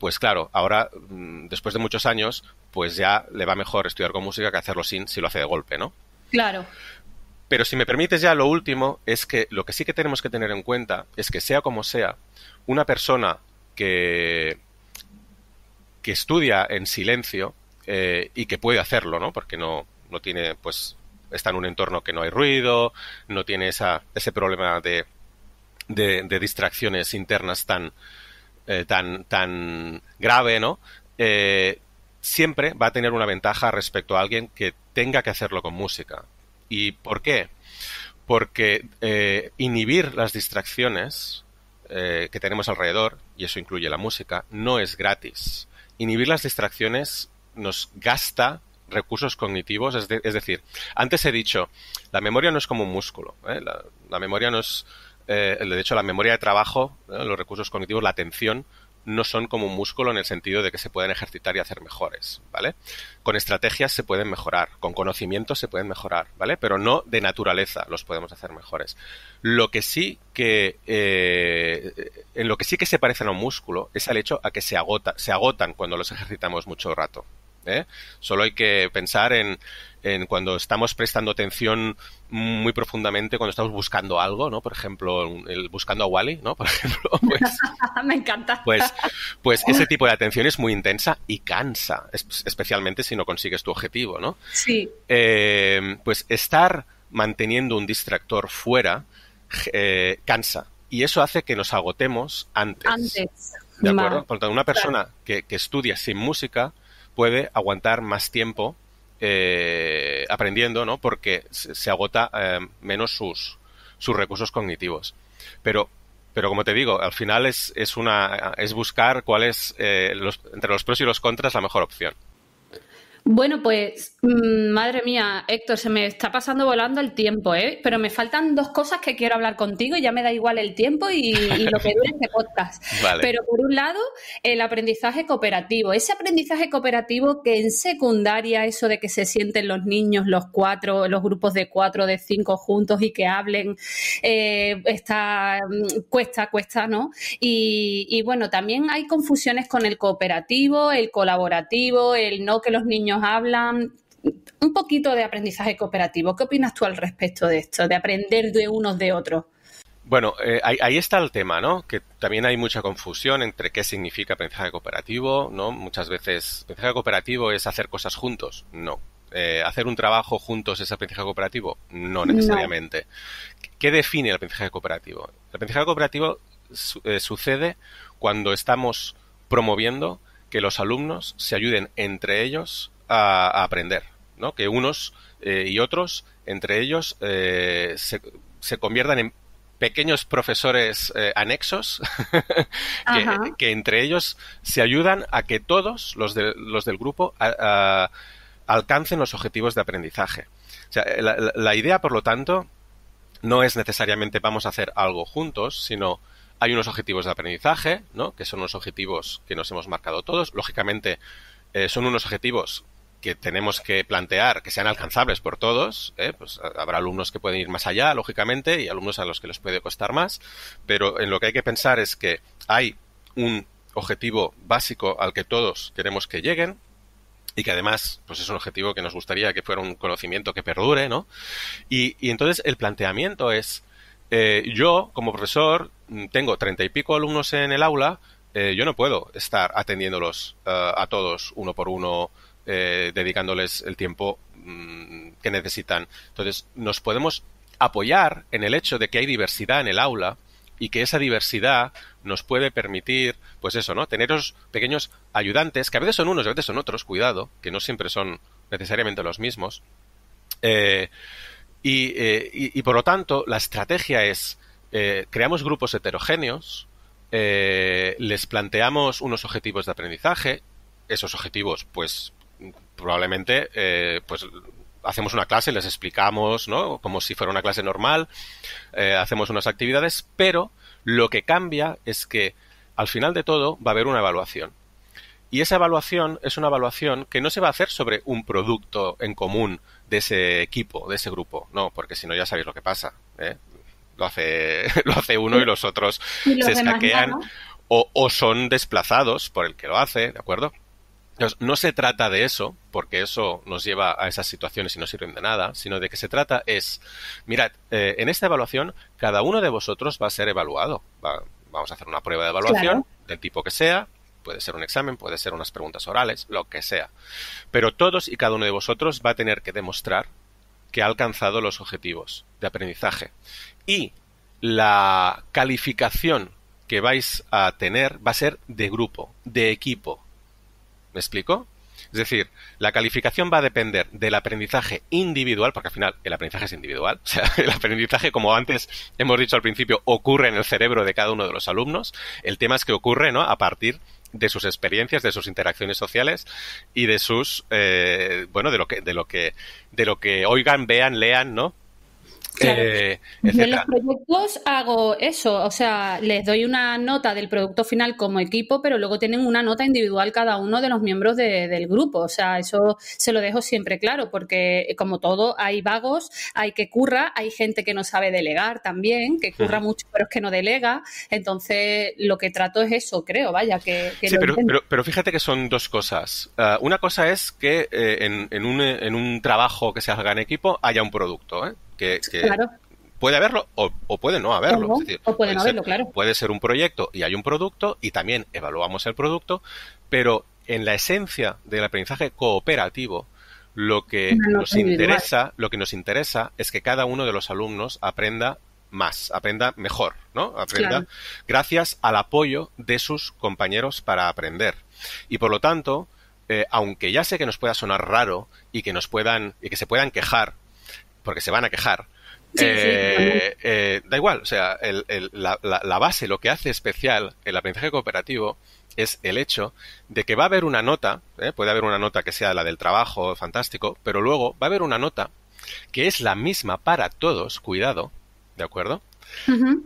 pues claro, ahora, mm, después de muchos años, pues ya le va mejor estudiar con música que hacerlo sin si lo hace de golpe, ¿no? Claro. Pero si me permites ya lo último, es que lo que sí que tenemos que tener en cuenta es que sea como sea, una persona que, que estudia en silencio eh, y que puede hacerlo, ¿no? Porque no, no tiene, pues, está en un entorno que no hay ruido, no tiene esa, ese problema de, de, distracciones internas tan, eh, tan, tan grave, ¿no? Eh, siempre va a tener una ventaja respecto a alguien que tenga que hacerlo con música. ¿Y por qué? Porque eh, inhibir las distracciones eh, que tenemos alrededor, y eso incluye la música, no es gratis. Inhibir las distracciones nos gasta recursos cognitivos, es, decir, antes he dicho, la memoria no es como un músculo, ¿eh? la, la, memoria no es, de hecho, la memoria de trabajo, los recursos cognitivos, la atención, no son como un músculo en el sentido de que se pueden ejercitar y hacer mejores, ¿vale? Con estrategias se pueden mejorar, con conocimientos se pueden mejorar, ¿vale? Pero no de naturaleza los podemos hacer mejores. Lo que sí que eh, en lo que sí que se parecen a un músculo es al hecho a que se agota, se agotan cuando los ejercitamos mucho rato. ¿eh? Solo hay que pensar en cuando estamos prestando atención muy profundamente, cuando estamos buscando algo, ¿no? Por ejemplo, buscando a Wally, ¿no? Por ejemplo,
pues, Me encanta. Pues,
pues ese tipo de atención es muy intensa y cansa, especialmente si no consigues tu objetivo, ¿no? Sí. Eh, pues estar manteniendo un distractor fuera eh, cansa y eso hace que nos agotemos antes. Antes. ¿De acuerdo? Por lo tanto, una persona que, que estudia sin música puede aguantar más tiempo eh, aprendiendo, ¿no? Porque se, agota eh, menos sus, sus recursos cognitivos. Pero pero como te digo, al final es, es, una, es buscar cuál es eh, los, entre los pros y los contras la mejor opción.
Bueno, pues mm, madre mía, Héctor, se me está pasando volando el tiempo, ¿eh? Pero me faltan dos cosas que quiero hablar contigo y ya me da igual el tiempo y, lo que dure este podcast. Pero por un lado, el aprendizaje cooperativo. Ese aprendizaje cooperativo que en secundaria, eso de que se sienten los niños, los cuatro, los grupos de cuatro, de cinco juntos y que hablen, eh, está, mm, cuesta, cuesta, ¿no? y bueno, también hay confusiones con el cooperativo, el colaborativo, el no que los niños hablan, un poquito de aprendizaje cooperativo. ¿Qué opinas tú al respecto de esto, de aprender de unos de otros?
Bueno, eh, ahí, está el tema, ¿no? Que también hay mucha confusión entre qué significa aprendizaje cooperativo, ¿no? Muchas veces, aprendizaje cooperativo es hacer cosas juntos. No. Eh, ¿Hacer un trabajo juntos es aprendizaje cooperativo? No necesariamente. ¿Qué define el aprendizaje cooperativo? El aprendizaje cooperativo eh, sucede cuando estamos promoviendo que los alumnos se ayuden entre ellos a, aprender, ¿no? Que unos eh, y otros, entre ellos, eh, se, conviertan en pequeños profesores eh, anexos que, entre ellos se ayudan a que todos los, de, los del grupo alcancen los objetivos de aprendizaje. la, idea, por lo tanto, no es necesariamente vamos a hacer algo juntos, sino hay unos objetivos de aprendizaje, ¿no? que son los objetivos que nos hemos marcado todos. Lógicamente, son unos objetivos que tenemos que plantear que sean alcanzables por todos, ¿eh? pues habrá alumnos que pueden ir más allá, lógicamente, y alumnos a los que les puede costar más, pero en lo que hay que pensar es que hay un objetivo básico al que todos queremos que lleguen y que además pues es un objetivo que nos gustaría que fuera un conocimiento que perdure, ¿no? Y, y entonces el planteamiento es, eh, yo como profesor mm, tengo treinta y pico alumnos en el aula, eh, yo no puedo estar atendiéndolos a todos uno por uno eh, dedicándoles el tiempo mm, que necesitan. Entonces, nos podemos apoyar en el hecho de que hay diversidad en el aula y que esa diversidad nos puede permitir, pues eso, ¿no? Tener pequeños ayudantes, que a veces son unos, a veces son otros, cuidado, que no siempre son necesariamente los mismos. Eh, eh, y, por lo tanto, la estrategia es, creamos grupos heterogéneos, les planteamos unos objetivos de aprendizaje, esos objetivos, pues probablemente eh, pues hacemos una clase, les explicamos, ¿no? Como si fuera una clase normal, eh, hacemos unas actividades, pero lo que cambia es que al final de todo va a haber una evaluación. Y esa evaluación es una evaluación que no se va a hacer sobre un producto en común de ese equipo, de ese grupo, no, porque si no ya sabéis lo que pasa. ¿eh? Lo, hace, lo hace uno y los otros se escaquean o son desplazados por el que lo hace, ¿de acuerdo? No se trata de eso, porque eso nos lleva a esas situaciones y no sirven de nada, sino de que se trata es, mirad, eh, en esta evaluación cada uno de vosotros va a ser evaluado. vamos a hacer una prueba de evaluación del tipo que sea, puede ser un examen, puede ser unas preguntas orales, lo que sea. Pero todos y cada uno de vosotros va a tener que demostrar que ha alcanzado los objetivos de aprendizaje. Y la calificación que vais a tener va a ser de grupo, de equipo, ¿Me explico? Es decir, la calificación va a depender del aprendizaje individual, porque al final el aprendizaje es individual. O sea, el aprendizaje, como antes hemos dicho al principio, ocurre en el cerebro de cada uno de los alumnos. El tema es que ocurre, ¿no? A partir de sus experiencias, de sus interacciones sociales y de sus, eh, bueno, de lo que, de lo que, de lo que oigan, vean, lean, ¿no? Eh, en
los proyectos hago eso, o sea, les doy una nota del producto final como equipo, pero luego tienen una nota individual cada uno de los miembros del grupo, o sea, eso se lo dejo siempre claro, porque eh, como todo, hay vagos, hay que curra, hay gente que no sabe delegar también, que curra mucho, pero es que no delega, entonces lo que trato es eso, creo, vaya, que...
pero, fíjate que son dos cosas. Ah, una cosa es que eh, en, un, en un trabajo que se haga en equipo haya un producto, ¿eh? que, puede haberlo o, puede no haberlo. puede, ser, un proyecto y hay un producto y también evaluamos el producto, pero en la esencia del aprendizaje cooperativo, lo que nos interesa, lo que nos interesa es que cada uno de los alumnos aprenda más, aprenda mejor, ¿no? Aprenda gracias al apoyo de sus compañeros para aprender. Y por lo tanto, eh, aunque ya sé que nos pueda sonar raro y que nos puedan y que se puedan quejar porque se van a quejar. Eh, eh, da igual, o sea, la, base, lo que hace especial el aprendizaje cooperativo es el hecho de que va a haber una nota, eh, puede haber una nota que sea la del trabajo, fantástico, pero luego va a haber una nota que es la misma para todos, cuidado, ¿de acuerdo?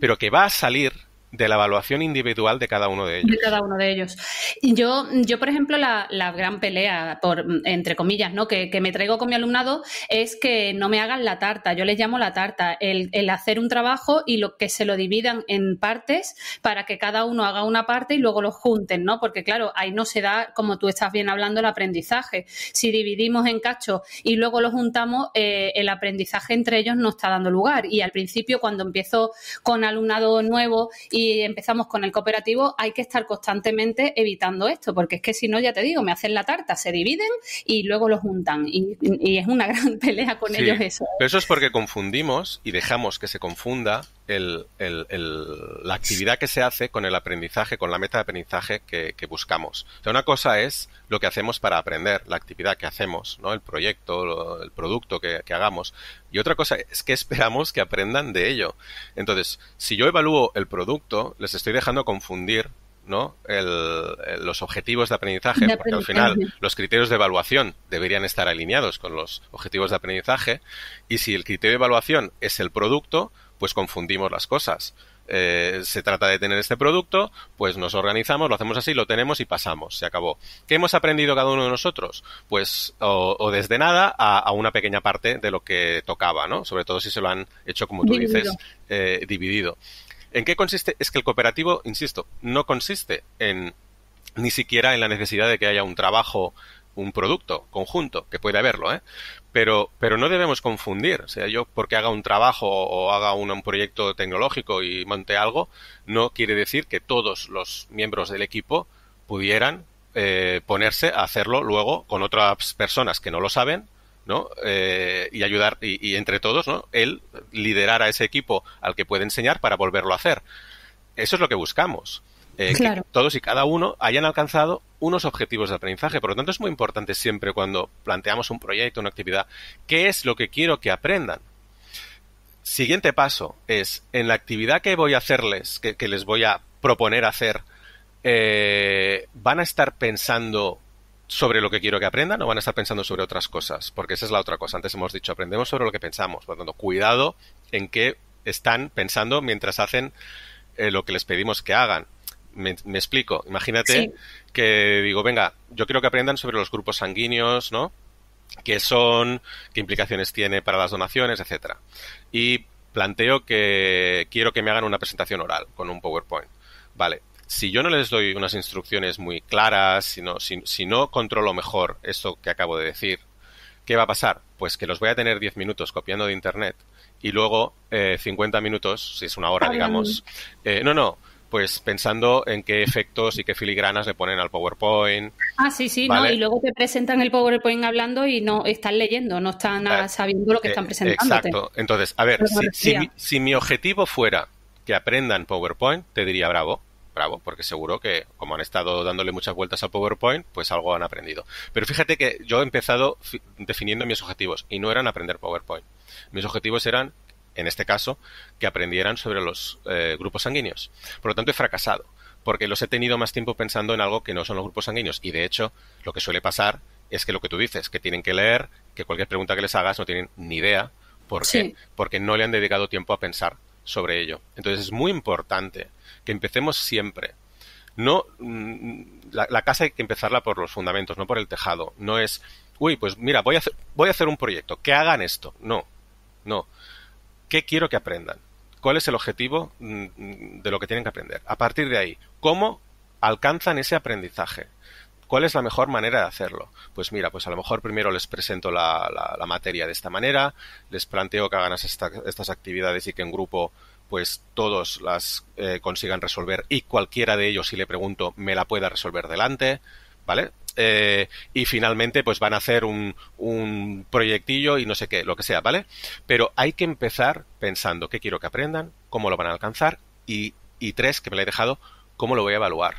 Pero que va a salir de la evaluación individual de cada uno de ellos.
De cada uno de ellos. Yo, yo por ejemplo, la, la gran pelea, por, entre comillas, ¿no? Que, que, me traigo con mi alumnado es que no me hagan la tarta, yo les llamo la tarta, el, el, hacer un trabajo y lo que se lo dividan en partes para que cada uno haga una parte y luego lo junten, ¿no? Porque claro, ahí no se da, como tú estás bien hablando, el aprendizaje. Si dividimos en cachos y luego los juntamos, eh, el aprendizaje entre ellos no está dando lugar. Y al principio, cuando empiezo con alumnado nuevo y empezamos con el cooperativo, hay que estar constantemente evitando esto, porque es que si no, ya te digo, me hacen la tarta, se dividen y luego lo juntan. Y, es una gran pelea con ellos eso.
Pero eso es porque confundimos y dejamos que se confunda la actividad que se hace con el aprendizaje, con la meta de aprendizaje que, buscamos. una cosa es lo que hacemos para aprender, la actividad que hacemos, ¿no? el proyecto, el producto que, hagamos. Y otra cosa es que esperamos que aprendan de ello. Entonces, si yo evalúo el producto, les estoy dejando confundir ¿no? los objetivos de aprendizaje, porque al final los criterios de evaluación deberían estar alineados con los objetivos de aprendizaje. Y si el criterio de evaluación es el producto, pues confundimos las cosas. Eh, se trata de tener este producto, pues nos organizamos, lo hacemos así, lo tenemos y pasamos, se acabó. ¿Qué hemos aprendido cada uno de nosotros? Pues o, desde nada a, una pequeña parte de lo que tocaba, ¿no? Sobre todo si se lo han hecho, como tú dices, eh, dividido. ¿En qué consiste? Es que el cooperativo, insisto, no consiste en ni siquiera en la necesidad de que haya un trabajo un producto conjunto, que puede haberlo, ¿eh? Pero, pero no debemos confundir. O sea, yo porque haga un trabajo o haga un, proyecto tecnológico y monte algo, no quiere decir que todos los miembros del equipo pudieran eh, ponerse a hacerlo luego con otras personas que no lo saben ¿no? Eh, y ayudar, y, y, entre todos, ¿no? Él liderar a ese equipo al que puede enseñar para volverlo a hacer. Eso es lo que buscamos. Eh, todos y cada uno hayan alcanzado unos objetivos de aprendizaje. Por lo tanto, es muy importante siempre cuando planteamos un proyecto, una actividad, qué es lo que quiero que aprendan. Siguiente paso es, en la actividad que voy a hacerles, que, les voy a proponer hacer, eh, ¿van a estar pensando sobre lo que quiero que aprendan o van a estar pensando sobre otras cosas? Porque esa es la otra cosa. Antes hemos dicho, aprendemos sobre lo que pensamos. Por lo tanto, cuidado en qué están pensando mientras hacen eh, lo que les pedimos que hagan. Me, explico. Imagínate que digo, venga, yo quiero que aprendan sobre los grupos sanguíneos, ¿no? ¿Qué son? ¿Qué implicaciones tiene para las donaciones? Etcétera. Y planteo que quiero que me hagan una presentación oral con un PowerPoint. Vale, si yo no les doy unas instrucciones muy claras, si no, si, si no, controlo mejor esto que acabo de decir, ¿qué va a pasar? Pues que los voy a tener 10 minutos copiando de Internet y luego eh, 50 minutos, si es una hora, ah, digamos. no, eh, no, pues pensando en qué efectos y qué filigranas le ponen al PowerPoint.
Ah, sí, sí, no, y luego te presentan el PowerPoint hablando y no están leyendo, no están eh, sabiendo lo que están eh, presentando. Exacto.
Entonces, a ver, si, si, si mi objetivo fuera que aprendan PowerPoint, te diría bravo, bravo, porque seguro que como han estado dándole muchas vueltas a PowerPoint, pues algo han aprendido. Pero fíjate que yo he empezado definiendo mis objetivos y no eran aprender PowerPoint. Mis objetivos eran en este caso, que aprendieran sobre los eh, grupos sanguíneos. Por lo tanto, he fracasado, porque los he tenido más tiempo pensando en algo que no son los grupos sanguíneos. Y de hecho, lo que suele pasar es que lo que tú dices, que tienen que leer, que cualquier pregunta que les hagas no tienen ni idea. ¿Por Porque no le han dedicado tiempo a pensar sobre ello. Entonces es muy importante que empecemos siempre. No, mm, la, casa hay que empezarla por los fundamentos, no por el tejado. No es, uy, pues mira, voy a voy a hacer un proyecto, que hagan esto. No, no. ¿Qué quiero que aprendan? ¿Cuál es el objetivo mm, mm, de lo que tienen que aprender? A partir de ahí, ¿cómo alcanzan ese aprendizaje? ¿Cuál es la mejor manera de hacerlo? Pues mira, pues a lo mejor primero les presento la, materia de esta manera, les planteo que hagan estas actividades y que en grupo pues todos las eh, consigan resolver y cualquiera de ellos, si le pregunto, me la pueda resolver delante. ¿vale? Eh, y finalmente pues van a hacer un, un, proyectillo y no sé qué, lo que sea, ¿vale? Pero hay que empezar pensando qué quiero que aprendan, cómo lo van a alcanzar y, tres, que me lo he dejado, cómo lo voy a evaluar.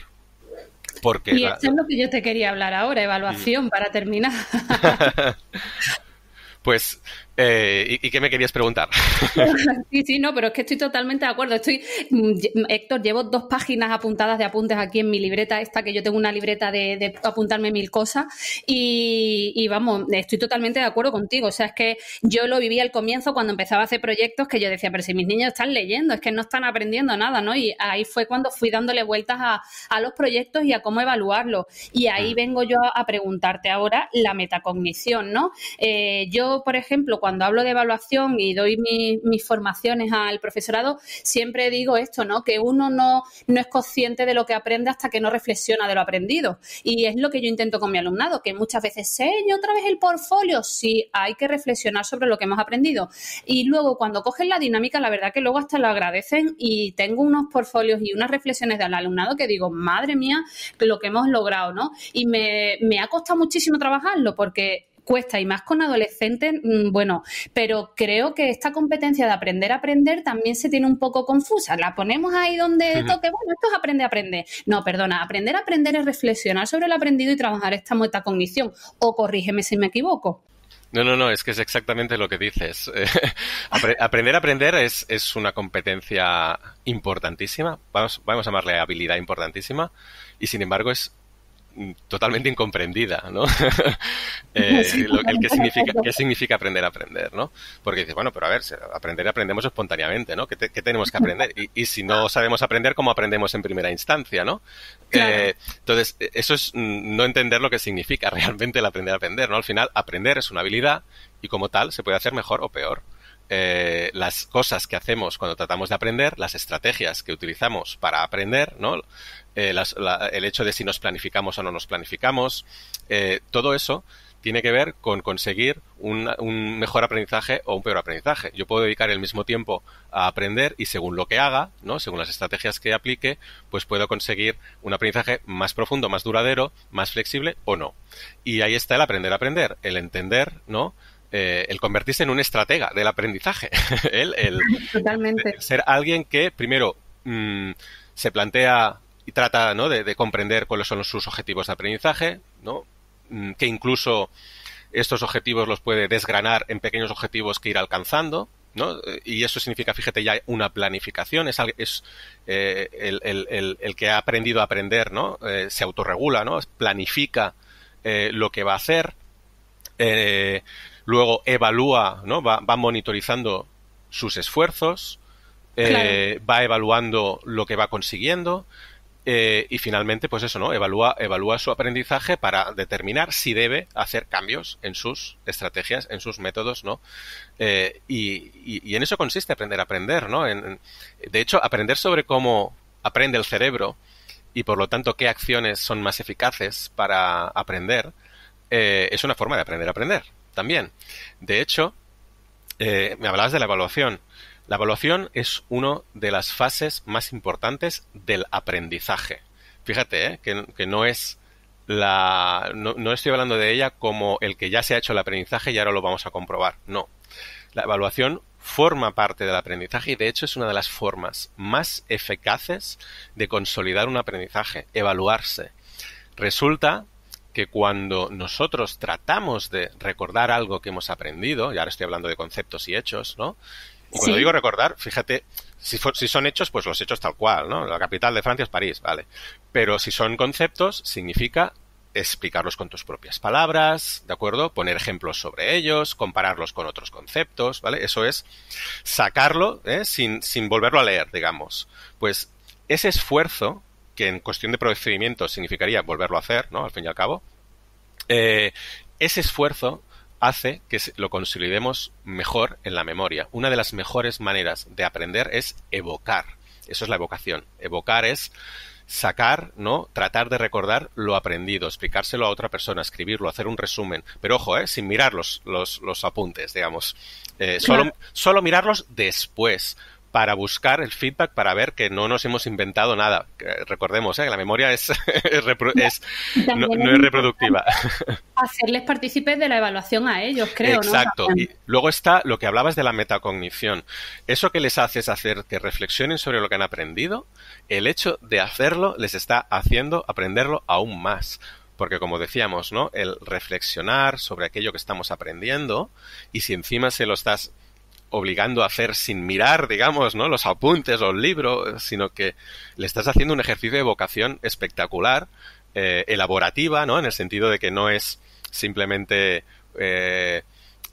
Porque y eso es
lo que yo te quería hablar ahora, evaluación, para terminar.
pues eh, ¿y, qué me querías preguntar?
sí, sí, no, pero es que estoy totalmente de acuerdo. Estoy, mm, mm, Héctor, llevo dos páginas apuntadas de apuntes aquí en mi libreta, esta que yo tengo una libreta de, apuntarme mil cosas. Y, vamos, estoy totalmente de acuerdo contigo. O sea, es que yo lo viví al comienzo cuando empezaba a hacer proyectos que yo decía, pero si mis niños están leyendo, es que no están aprendiendo nada, ¿no? Y ahí fue cuando fui dándole vueltas a, los proyectos y a cómo evaluarlos. Y ahí ah. vengo yo a preguntarte ahora la metacognición, ¿no? Eh, yo, por ejemplo, cuando hablo de evaluación y doy mis formaciones al profesorado, siempre digo esto, ¿no? Que uno no, no es consciente de lo que aprende hasta que no reflexiona de lo aprendido. Y es lo que yo intento con mi alumnado, que muchas veces sé otra vez el portfolio. Sí, hay que reflexionar sobre lo que hemos aprendido. Y luego, cuando cogen la dinámica, la verdad que luego hasta lo agradecen y tengo unos portfolios y unas reflexiones del alumnado que digo, madre mía, lo que hemos logrado, ¿no? Y me, me ha costado muchísimo trabajarlo porque cuesta y más con adolescentes, mm, bueno, pero creo que esta competencia de aprender a aprender también se tiene un poco confusa. La ponemos ahí donde toque, bueno, esto es aprende a aprender. No, perdona, aprender a aprender es reflexionar sobre el aprendido y trabajar esta cognición O corrígeme si me equivoco.
No, no, no, es que es exactamente lo que dices. aprender a aprender es, una competencia importantísima, vamos, vamos a llamarle habilidad importantísima, y sin embargo es totalmente incomprendida, ¿no? Eh, el que significa, qué significa aprender a aprender, ¿no? Porque dices, bueno, pero a ver, aprender aprendemos espontáneamente, ¿no? ¿Qué, tenemos que aprender? Y, si no sabemos aprender, ¿cómo aprendemos en primera instancia, ¿no? Eh, entonces, e, eso es mm, no entender lo que significa realmente el aprender a aprender, ¿no? Al final, aprender es una habilidad y como tal se puede hacer mejor o peor. Eh, las cosas que hacemos cuando tratamos de aprender, las estrategias que utilizamos para aprender, ¿no? Eh, el hecho de si nos planificamos o no nos planificamos, eh, todo eso tiene que ver con conseguir un, un, mejor aprendizaje o un peor aprendizaje. Yo puedo dedicar el mismo tiempo a aprender y según lo que haga, ¿no? según las estrategias que aplique, pues puedo conseguir un aprendizaje más profundo, más duradero, más flexible o no. Y ahí está el aprender a aprender, el entender, ¿no? Eh, el convertirse en un estratega del aprendizaje. el, ser alguien que primero mm, se plantea y trata ¿no? de, comprender cuáles son sus objetivos de aprendizaje, ¿no? Mm, que incluso estos objetivos los puede desgranar en pequeños objetivos que ir alcanzando. Eh, y eso significa, fíjate, ya una planificación, es, es eh, el, que ha aprendido a aprender, ¿no? se autorregula, ¿no? planifica lo que va a hacer, luego evalúa, ¿no? Va, va monitorizando sus esfuerzos, eh, va evaluando lo que va consiguiendo. Eh, y finalmente, pues eso, ¿no? Evalúa, evalúa su aprendizaje para determinar si debe hacer cambios en sus estrategias, en sus métodos, ¿no? Eh, y, en eso consiste aprender a aprender, ¿no? de hecho, aprender sobre cómo aprende el cerebro y por lo tanto qué acciones son más eficaces para aprender es una forma de aprender a aprender también. De hecho, eh, me hablabas de la evaluación. La evaluación es una de las fases más importantes del aprendizaje. Fíjate, eh, que, no es la. No, no, estoy hablando de ella como el que ya se ha hecho el aprendizaje y ahora lo vamos a comprobar. No. La evaluación forma parte del aprendizaje y de hecho es una de las formas más eficaces de consolidar un aprendizaje, evaluarse. Resulta que cuando nosotros tratamos de recordar algo que hemos aprendido, y ahora estoy hablando de conceptos y hechos, ¿no? Y cuando digo recordar, fíjate, si, si, son hechos, pues los hechos tal cual, ¿no? La capital de Francia es París, vale. Pero si son conceptos, significa explicarlos con tus propias palabras, ¿de acuerdo? Poner ejemplos sobre ellos, compararlos con otros conceptos, ¿vale? Eso es sacarlo ¿eh? sin, sin volverlo a leer, digamos. Pues ese esfuerzo que en cuestión de procedimiento significaría volverlo a hacer, ¿no? Al fin y al cabo, eh, ese esfuerzo hace que lo consolidemos mejor en la memoria. Una de las mejores maneras de aprender es evocar. Eso es la evocación. Evocar es sacar, ¿no? Tratar de recordar lo aprendido, explicárselo a otra persona, escribirlo, hacer un resumen. Pero ojo, ¿eh? sin mirar los, apuntes, digamos. Eh, solo mirarlos después para buscar el feedback, para ver que no nos hemos inventado nada. Recordemos, que ¿eh? la memoria es, no, es reproductiva.
Hacerles partícipes de la evaluación a ellos, creo. Exacto. Y
luego está lo que hablabas de la metacognición. Eso que les hace es hacer que reflexionen sobre lo que han aprendido. El hecho de hacerlo les está haciendo aprenderlo aún más. Porque como decíamos, ¿no? El reflexionar sobre aquello que estamos aprendiendo y si encima se lo estás obligando a hacer sin mirar, digamos, ¿no? Los apuntes o el libro, sino que le estás haciendo un ejercicio de vocación espectacular, eh, elaborativa, ¿no? En el sentido de que no es simplemente eh,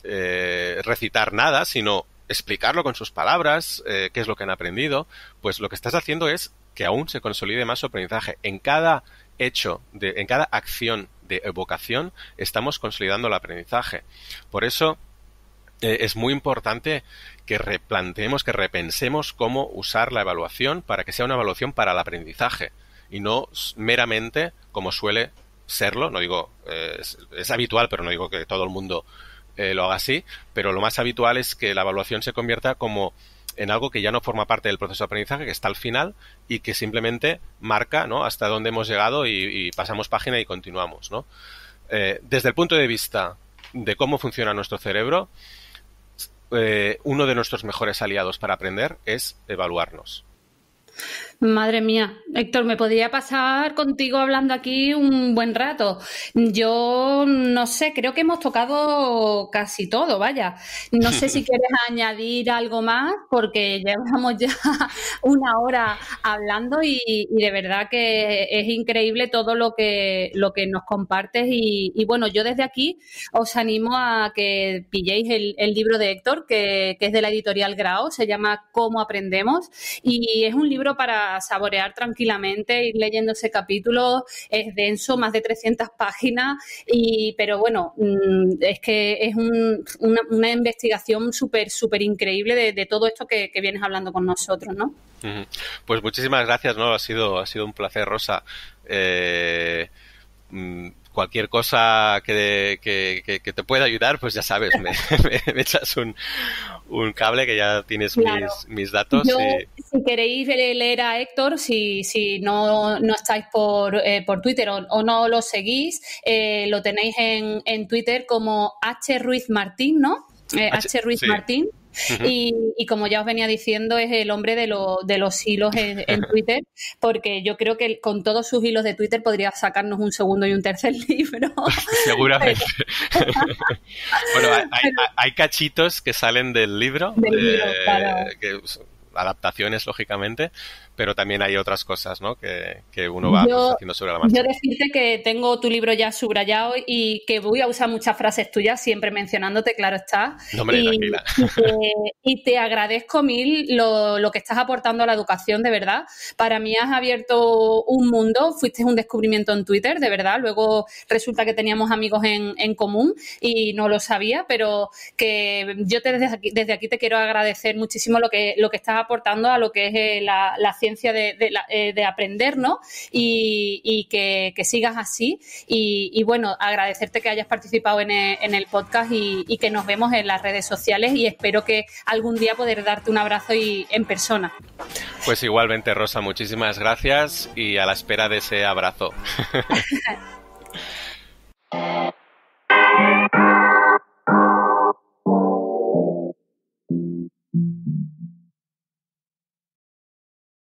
eh, recitar nada, sino explicarlo con sus palabras, qué es lo que han aprendido, pues lo que estás haciendo es que aún se consolide más su aprendizaje. En cada hecho, en cada acción de evocación, estamos consolidando el aprendizaje. Por eso, eh, es muy importante que replanteemos, que repensemos cómo usar la evaluación para que sea una evaluación para el aprendizaje y no meramente como suele serlo, no digo, eh, es, habitual, pero no digo que todo el mundo eh, lo haga así, pero lo más habitual es que la evaluación se convierta como en algo que ya no forma parte del proceso de aprendizaje, que está al final y que simplemente marca hasta dónde hemos llegado y, pasamos página y continuamos. desde el punto de vista de cómo funciona nuestro cerebro, eh, uno de nuestros mejores aliados para aprender es evaluarnos.
Madre mía, Héctor, me podría pasar contigo hablando aquí un buen rato. Yo no sé, creo que hemos tocado casi todo, vaya. No sé si quieres añadir algo más, porque llevamos ya una hora hablando y, de verdad que es increíble todo lo que, lo que nos compartes. Y, bueno, yo desde aquí os animo a que pilléis el, libro de Héctor, que, que es de la editorial Grau, se llama Cómo aprendemos, y es un libro para saborear tranquilamente, ir ese capítulo es denso, más de 300 páginas, y, pero bueno, mm, es que es una, investigación súper, súper increíble de, todo esto que, vienes hablando con nosotros, ¿no?
Pues muchísimas gracias, ¿no? Ha sido, ha sido un placer, Rosa. Eh, mm, cualquier cosa que, que, te pueda ayudar, pues ya sabes, me, echas un, un, cable que ya tienes mis, mis, datos.
Si queréis leer a Héctor, si, si no, no estáis por, eh, por Twitter o, no lo seguís, eh, lo tenéis en, en Twitter como H. Ruiz Martín, ¿no? Eh, H. Ruiz Martín y, y, como ya os venía diciendo, es el hombre de, lo, de los hilos en, Twitter, porque yo creo que con todos sus hilos de Twitter podría sacarnos un segundo y un tercer libro.
Seguramente. bueno, hay, cachitos que salen del libro, eh, adaptaciones, lógicamente, pero también hay otras cosas, Que, uno va pues, haciendo sobre la marcha. Yo
decirte que tengo tu libro ya subrayado y que voy a usar muchas frases tuyas, siempre mencionándote, claro está. y, Y te, agradezco mil lo, que estás aportando a la educación, de verdad. Para mí has abierto un mundo, fuiste un descubrimiento en Twitter, de verdad. Luego resulta que teníamos amigos en, en común y no lo sabía, pero que yo te, desde, aquí, desde aquí te quiero agradecer muchísimo lo que, lo que estás aportando a lo que es eh, la ciencia de, de, eh, aprender, Y, que, sigas así. Y, bueno, agradecerte que hayas participado en eh, el, podcast y, que nos vemos en las redes sociales y espero que algún día poder darte un abrazo y en persona.
Pues igualmente, Rosa, muchísimas gracias y a la espera de ese abrazo.